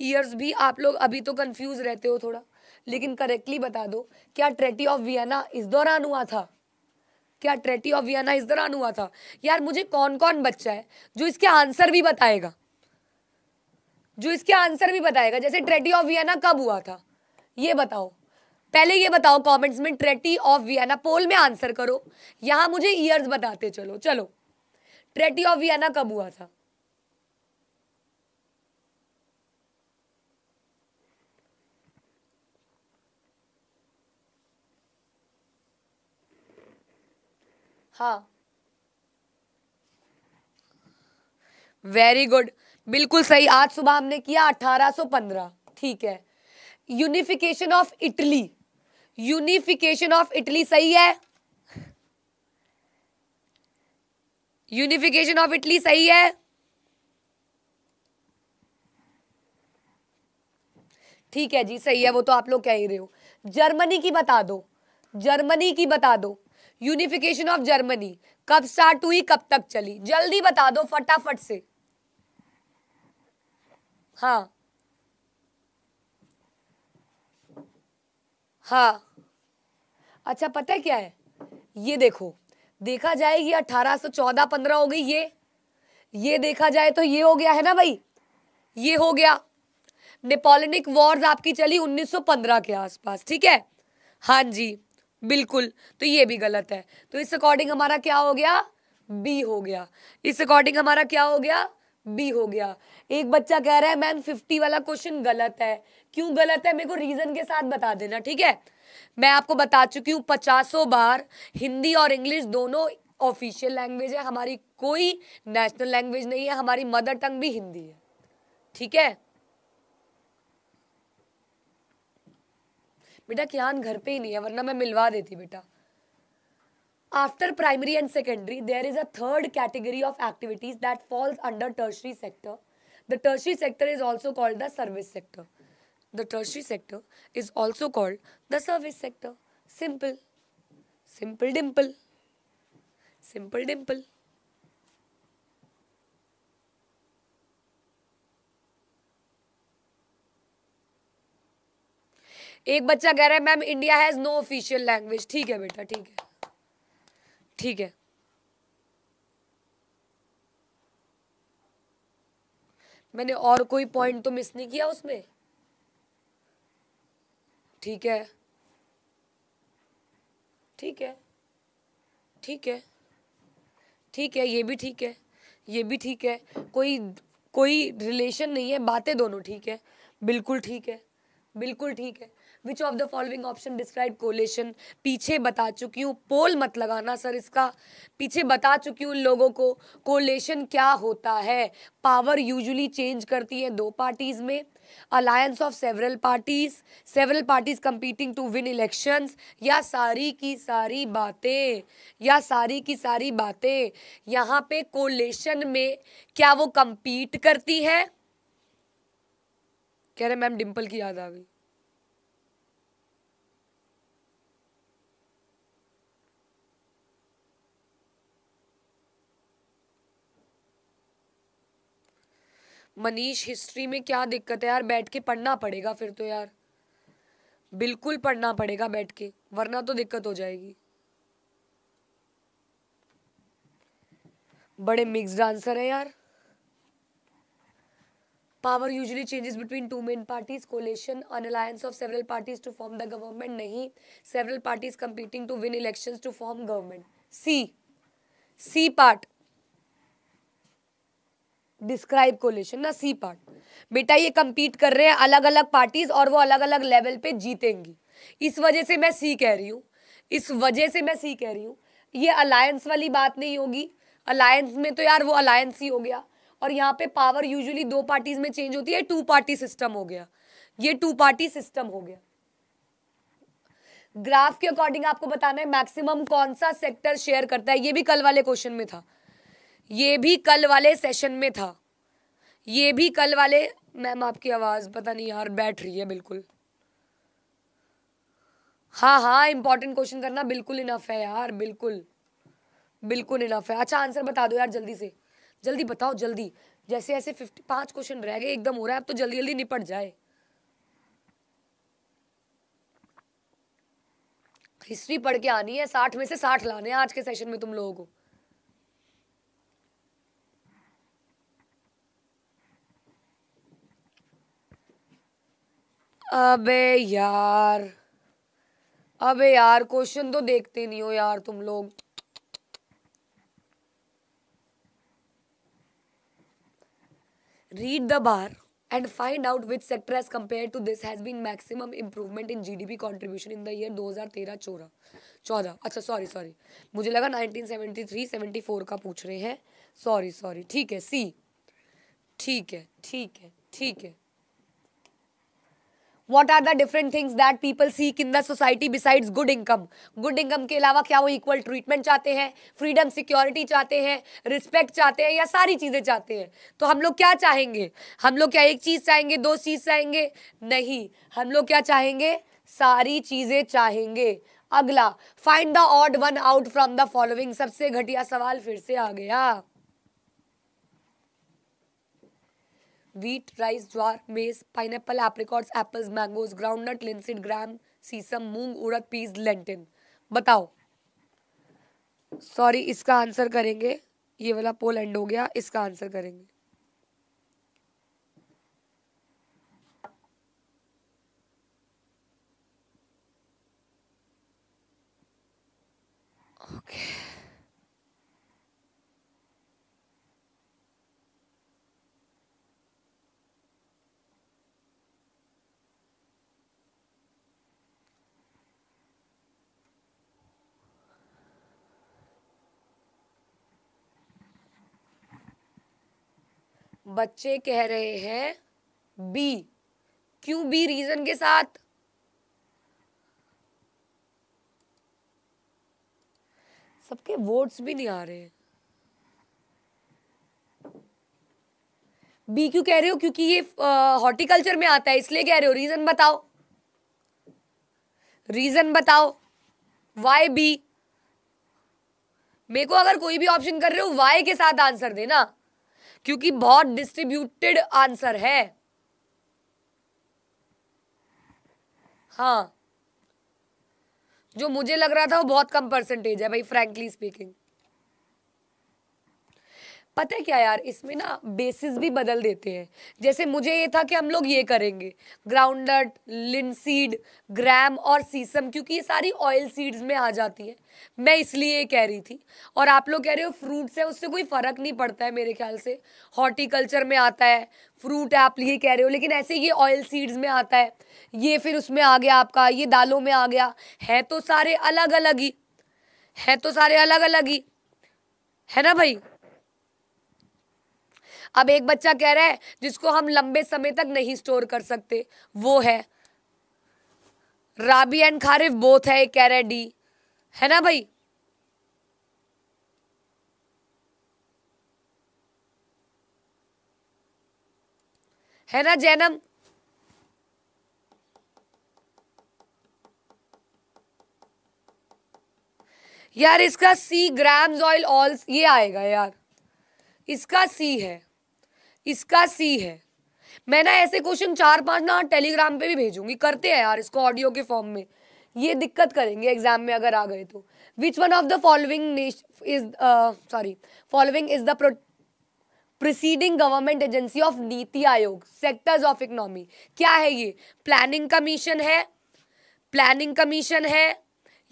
ईयर्स भी आप लोग अभी तो कंफ्यूज रहते हो थोड़ा लेकिन करेक्टली बता दो क्या ट्रेटी ऑफ वियना इस दौरान हुआ था क्या ट्रेटी ऑफ वियना इस दौरान हुआ था यार मुझे कौन कौन बच्चा है जो इसके आंसर भी बताएगा जो इसके आंसर भी बताएगा जैसे ट्रेटी ऑफ वियना कब हुआ था ये बताओ पहले ये बताओ कमेंट्स में ट्रेटी ऑफ वियना पोल में आंसर करो यहाँ मुझे ईयर्स बताते चलो चलो ट्रेटी ऑफ वियना कब हुआ था हाँ वेरी गुड बिल्कुल सही आज सुबह हमने किया 1815 ठीक है unification of Italy unification of Italy सही है यूनिफिकेशन ऑफ इटली सही है ठीक है जी सही है वो तो आप लोग कह ही रहे हो जर्मनी की बता दो जर्मनी की बता दो यूनिफिकेशन ऑफ जर्मनी कब स्टार्ट हुई कब तक चली जल्दी बता दो फटाफट से हाँ हाँ अच्छा पता है क्या है ये देखो देखा जाए ये अठारह सो चौदह पंद्रह हो गई ये ये देखा जाए तो ये हो गया है ना भाई ये हो गया नेपोलिनिक वॉर्स आपकी चली 1915 के आसपास ठीक है हाँ जी बिल्कुल तो ये भी गलत है तो इस अकॉर्डिंग हमारा क्या हो गया बी हो गया इस अकॉर्डिंग हमारा क्या हो गया बी हो गया एक बच्चा कह रहा है मैम फिफ्टी वाला क्वेश्चन गलत है क्यों गलत है मेरे को रीजन के साथ बता देना ठीक है मैं आपको बता चुकी हूँ पचासों बार हिंदी और इंग्लिश दोनों ऑफिशियल लैंग्वेज है हमारी कोई नेशनल लैंग्वेज नहीं है हमारी मदर टंग भी हिंदी है ठीक है बेटा क्या घर पे ही नहीं है वरना मैं मिलवा देती बेटा after primary and secondary there is a third category of activities that falls under tertiary sector the tertiary sector is also called the service sector the tertiary sector is also called the service sector simple simple dimple simple dimple एक बच्चा कह रहा है ma'am India has no official language ठीक है बेटा ठीक है ठीक है मैंने और कोई पॉइंट तो मिस नहीं किया उसमें ठीक है ठीक है ठीक है ठीक है ये भी ठीक है ये भी ठीक है कोई कोई रिलेशन नहीं है बातें दोनों ठीक है बिल्कुल ठीक है बिल्कुल ठीक है which of the following option describe coalition पीछे बता चुकी हूँ पोल मत लगाना सर इसका पीछे बता चुकी हूँ लोगों को कोलेशन क्या होता है पावर यूजुअली चेंज करती है दो पार्टीज़ में alliance of several parties several parties competing to win election या सारी की सारी बातें या सारी की सारी बातें यहाँ पे कोलेशन में क्या वो कंपीट करती है कह रहे मैम डिम्पल की याद आ गई मनीष हिस्ट्री में क्या दिक्कत है यार बैठ के पढ़ना पड़ेगा फिर तो यार बिल्कुल पढ़ना पड़ेगा बैठ के वरना तो दिक्कत हो जाएगी बड़े मिक्स डांसर है यार power usually changes between two main parties coalition an alliance of several parties to form the government नहीं several parties competing to win elections to form government C C part describe coalition ना सी पार्ट बेटा ये कम्पीट कर रहे हैं अलग अलग पार्टीज और वो अलग अलग लेवल पे जीतेंगी इस वजह से मैं सी कह रही हूँ इस वजह से मैं सी कह रही हूँ ये अलायंस वाली बात नहीं होगी अलायंस में तो यार वो अलायंस ही हो गया और यहाँ पे पावर यूजुअली दो पार्टीज में चेंज होती है टू पार्टी सिस्टम हो गया ये टू पार्टी सिस्टम हो गया ग्राफ के अकॉर्डिंग आपको बताना है मैक्सिमम कौन सा सेक्टर शेयर करता है ये भी कल वाले क्वेश्चन में था ये भी कल वाले सेशन में था ये भी कल वाले मैम आपकी आवाज़ पता नहीं यार बैठ रही है बिल्कुल हाँ हाँ इंपॉर्टेंट क्वेश्चन करना बिल्कुल इनफ है यार बिल्कुल बिल्कुल इनफ है अच्छा आंसर बता दो यार जल्दी से जल्दी बताओ जल्दी जैसे ऐसे फिफ्टी पांच क्वेश्चन रह गए एकदम हो रहा है अब तो जल्दी जल्दी निपट जाए हिस्ट्री पढ़ के आनी है साठ में से साठ लाने आज के सेशन में तुम लोगों को अबे यार अबे यार क्वेश्चन तो देखते नहीं हो यार तुम लोग read the bar and find out which sector as compare to this has been maximum improvement in G D P contribution in the year दो हजार तेरह चौदह चौदह अच्छा सॉरी सॉरी मुझे लगा nineteen seventy three seventy four का पूछ रहे हैं सॉरी सॉरी ठीक है सी ठीक है ठीक है ठीक है what are the different things that people seek in the society besides good income good income के अलावा क्या वो इक्वल ट्रीटमेंट चाहते हैं फ्रीडम सिक्योरिटी चाहते हैं रिस्पेक्ट चाहते हैं या सारी चीज़ें चाहते हैं तो हम लोग क्या चाहेंगे हम लोग क्या एक चीज़ चाहेंगे दो चीज़ चाहेंगे नहीं हम लोग क्या चाहेंगे सारी चीज़ें चाहेंगे अगला find the odd one out from the following सबसे घटिया सवाल फिर से आ गया wheat, rice jowar maize pineapple apricots apples mangoes groundnut linseed gram sesame moong urad peas lentil बताओ सॉरी इसका आंसर करेंगे ये वाला पोल एंड हो गया इसका आंसर करेंगे Okay. बच्चे कह रहे हैं बी क्यों बी रीजन के साथ सबके वोट्स भी नहीं आ रहे हैं बी क्यों कह रहे हो क्योंकि ये हॉर्टिकल्चर में आता है इसलिए कह रहे हो रीजन बताओ रीजन बताओ वाई बी मेरे को अगर कोई भी ऑप्शन कर रहे हो वाई के साथ आंसर देना क्योंकि बहुत डिस्ट्रीब्यूटेड आंसर है हाँ जो मुझे लग रहा था वो बहुत कम परसेंटेज है भाई फ्रैंकली स्पीकिंग पता है क्या यार इसमें ना बेसिस भी बदल देते हैं जैसे मुझे ये था कि हम लोग ये करेंगे ग्राउंडनट लिनसीड ग्राम और सीसम क्योंकि ये सारी ऑयल सीड्स में आ जाती है मैं इसलिए ये कह रही थी और आप लोग कह रहे हो फ्रूट्स है उससे कोई फ़र्क नहीं पड़ता है मेरे ख्याल से हॉर्टिकल्चर में आता है फ्रूट है आप ये कह रहे हो लेकिन ऐसे ये ऑयल सीड्स में आता है ये फिर उसमें आ गया आपका ये दालों में आ गया है तो सारे अलग अलग ही है तो सारे अलग अलग ही है ना भाई अब एक बच्चा कह रहा है जिसको हम लंबे समय तक नहीं स्टोर कर सकते वो है राबी एंड खारिफ बोथ है कह रहा है डी है ना भाई है ना जैनम यार इसका सी ग्राम्स ऑयल ऑल्स ये आएगा यार इसका सी है इसका सी है मैं ना ऐसे क्वेश्चन चार पांच ना टेलीग्राम पे भी भेजूंगी करते हैं यार इसको ऑडियो के फॉर्म में ये दिक्कत करेंगे एग्जाम में अगर आ गए तो which one of the following is sorry following is the preceding government agency of NITI Aayog sectors of economy क्या है ये प्लानिंग कमीशन है प्लानिंग कमीशन है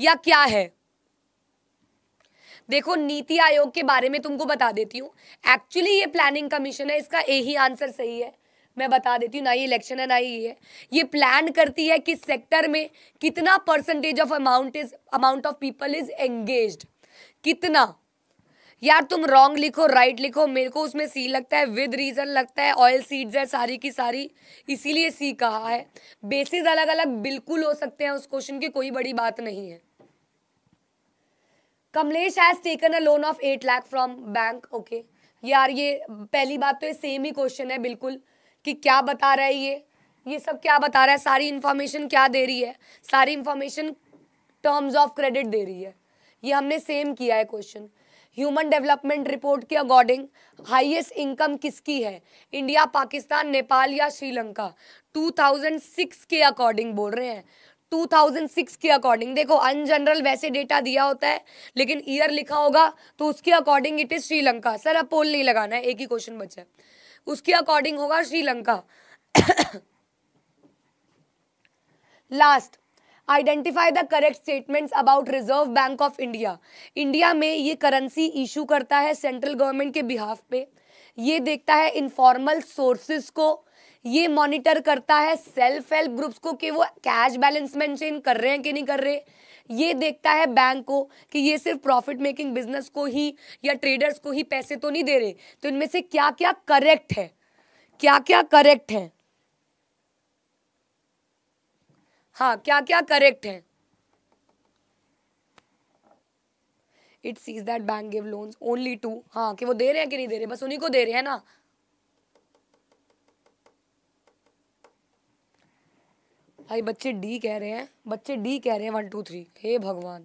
या क्या है देखो नीति आयोग के बारे में तुमको बता देती हूँ एक्चुअली ये प्लानिंग कमीशन है इसका यही आंसर सही है मैं बता देती हूँ ना ये इलेक्शन है ना ये है ये प्लान करती है किस सेक्टर में कितना percentage of amount is amount of people is engage कितना यार तुम रॉन्ग लिखो राइट लिखो मेरे को उसमें सी लगता है विद रीज़न लगता है ऑयल सीड्स है सारी की सारी इसीलिए सी कहा है बेसिस अलग अलग बिल्कुल हो सकते हैं उस क्वेश्चन की कोई बड़ी बात नहीं है Kamlesh has taken a loan of eight lakh from bank okay यार ये पहली बात तो ये सेम ही क्वेश्चन है बिल्कुल कि क्या बता रहा है ये ये सब क्या बता रहा है सारी इन्फॉर्मेशन क्या दे रही है सारी इन्फॉर्मेशन टर्म्स ऑफ क्रेडिट दे रही है ये हमने सेम किया है क्वेश्चन ह्यूमन डेवलपमेंट रिपोर्ट के अकॉर्डिंग हाईएस्ट इनकम किसकी है इंडिया पाकिस्तान नेपाल या श्रीलंका 2006 के अकॉर्डिंग बोल रहे हैं 2006 के अकॉर्डिंग देखो अन जनरल वैसे डेटा दिया होता है लेकिन ईयर लिखा होगा तो उसके according it is Sri Lanka sir अब पोल नहीं लगाना है एक ही क्वेश्चन बचा है उसके अकॉर्डिंग होगा Sri Lanka last identify the correct statements about reserve bank of India India में ये करेंसी इशू करता है सेंट्रल गवर्नमेंट के बिहाफ पे ये देखता है इनफॉर्मल सोर्सेस को ये मॉनिटर करता है सेल्फ हेल्प ग्रुप्स को कि वो कैश बैलेंस मेंटेन कर रहे हैं कि नहीं कर रहे ये देखता है बैंक को कि ये सिर्फ प्रॉफिट मेकिंग बिजनेस को ही या ट्रेडर्स को ही पैसे तो नहीं दे रहे तो इनमें से क्या क्या करेक्ट है क्या क्या करेक्ट है हाँ क्या क्या करेक्ट है it says that bank give loans only to हाँ कि वो दे रहे हैं कि नहीं दे रहे बस उन्हीं को दे रहे हैं ना भाई बच्चे डी कह रहे हैं बच्चे डी कह रहे हैं वन टू थ्री हे भगवान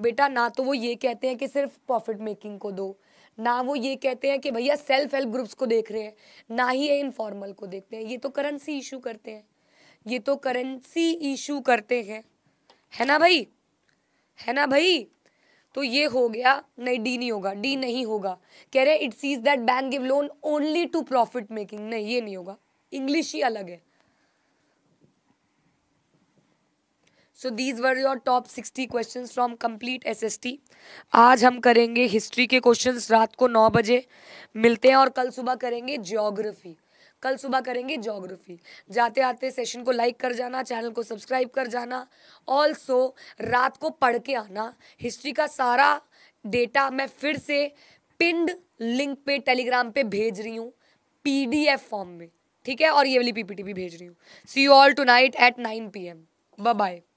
बेटा ना तो वो ये कहते हैं कि सिर्फ प्रॉफिट मेकिंग को दो ना वो ये कहते हैं कि भैया सेल्फ हेल्प ग्रुप्स को देख रहे हैं ना ही ये इनफॉर्मल को देखते हैं ये तो करेंसी इशू करते हैं ये तो करेंसी इशू करते हैं है ना भाई है ना भाई तो ये हो गया नहीं डी नहीं होगा डी नहीं होगा कह रहे it says that bank give loan only to profit making नहीं ये नहीं होगा इंग्लिश ही अलग है so these were your top sixty question from complete S S T आज हम करेंगे हिस्ट्री के क्वेश्चन रात को नौ बजे मिलते हैं और कल सुबह करेंगे जोग्राफी कल सुबह करेंगे जोग्राफी जाते आते सेशन को लाइक कर जाना चैनल को सब्सक्राइब कर जाना ऑल्सो रात को पढ़ के आना हिस्ट्री का सारा डेटा मैं फिर से पिंड लिंक पे टेलीग्राम पे भेज रही हूँ पी डी एफ फॉर्म में ठीक है और ये वाली पीपीटी भी भेज रही हूँ see you all tonight at nine P M bye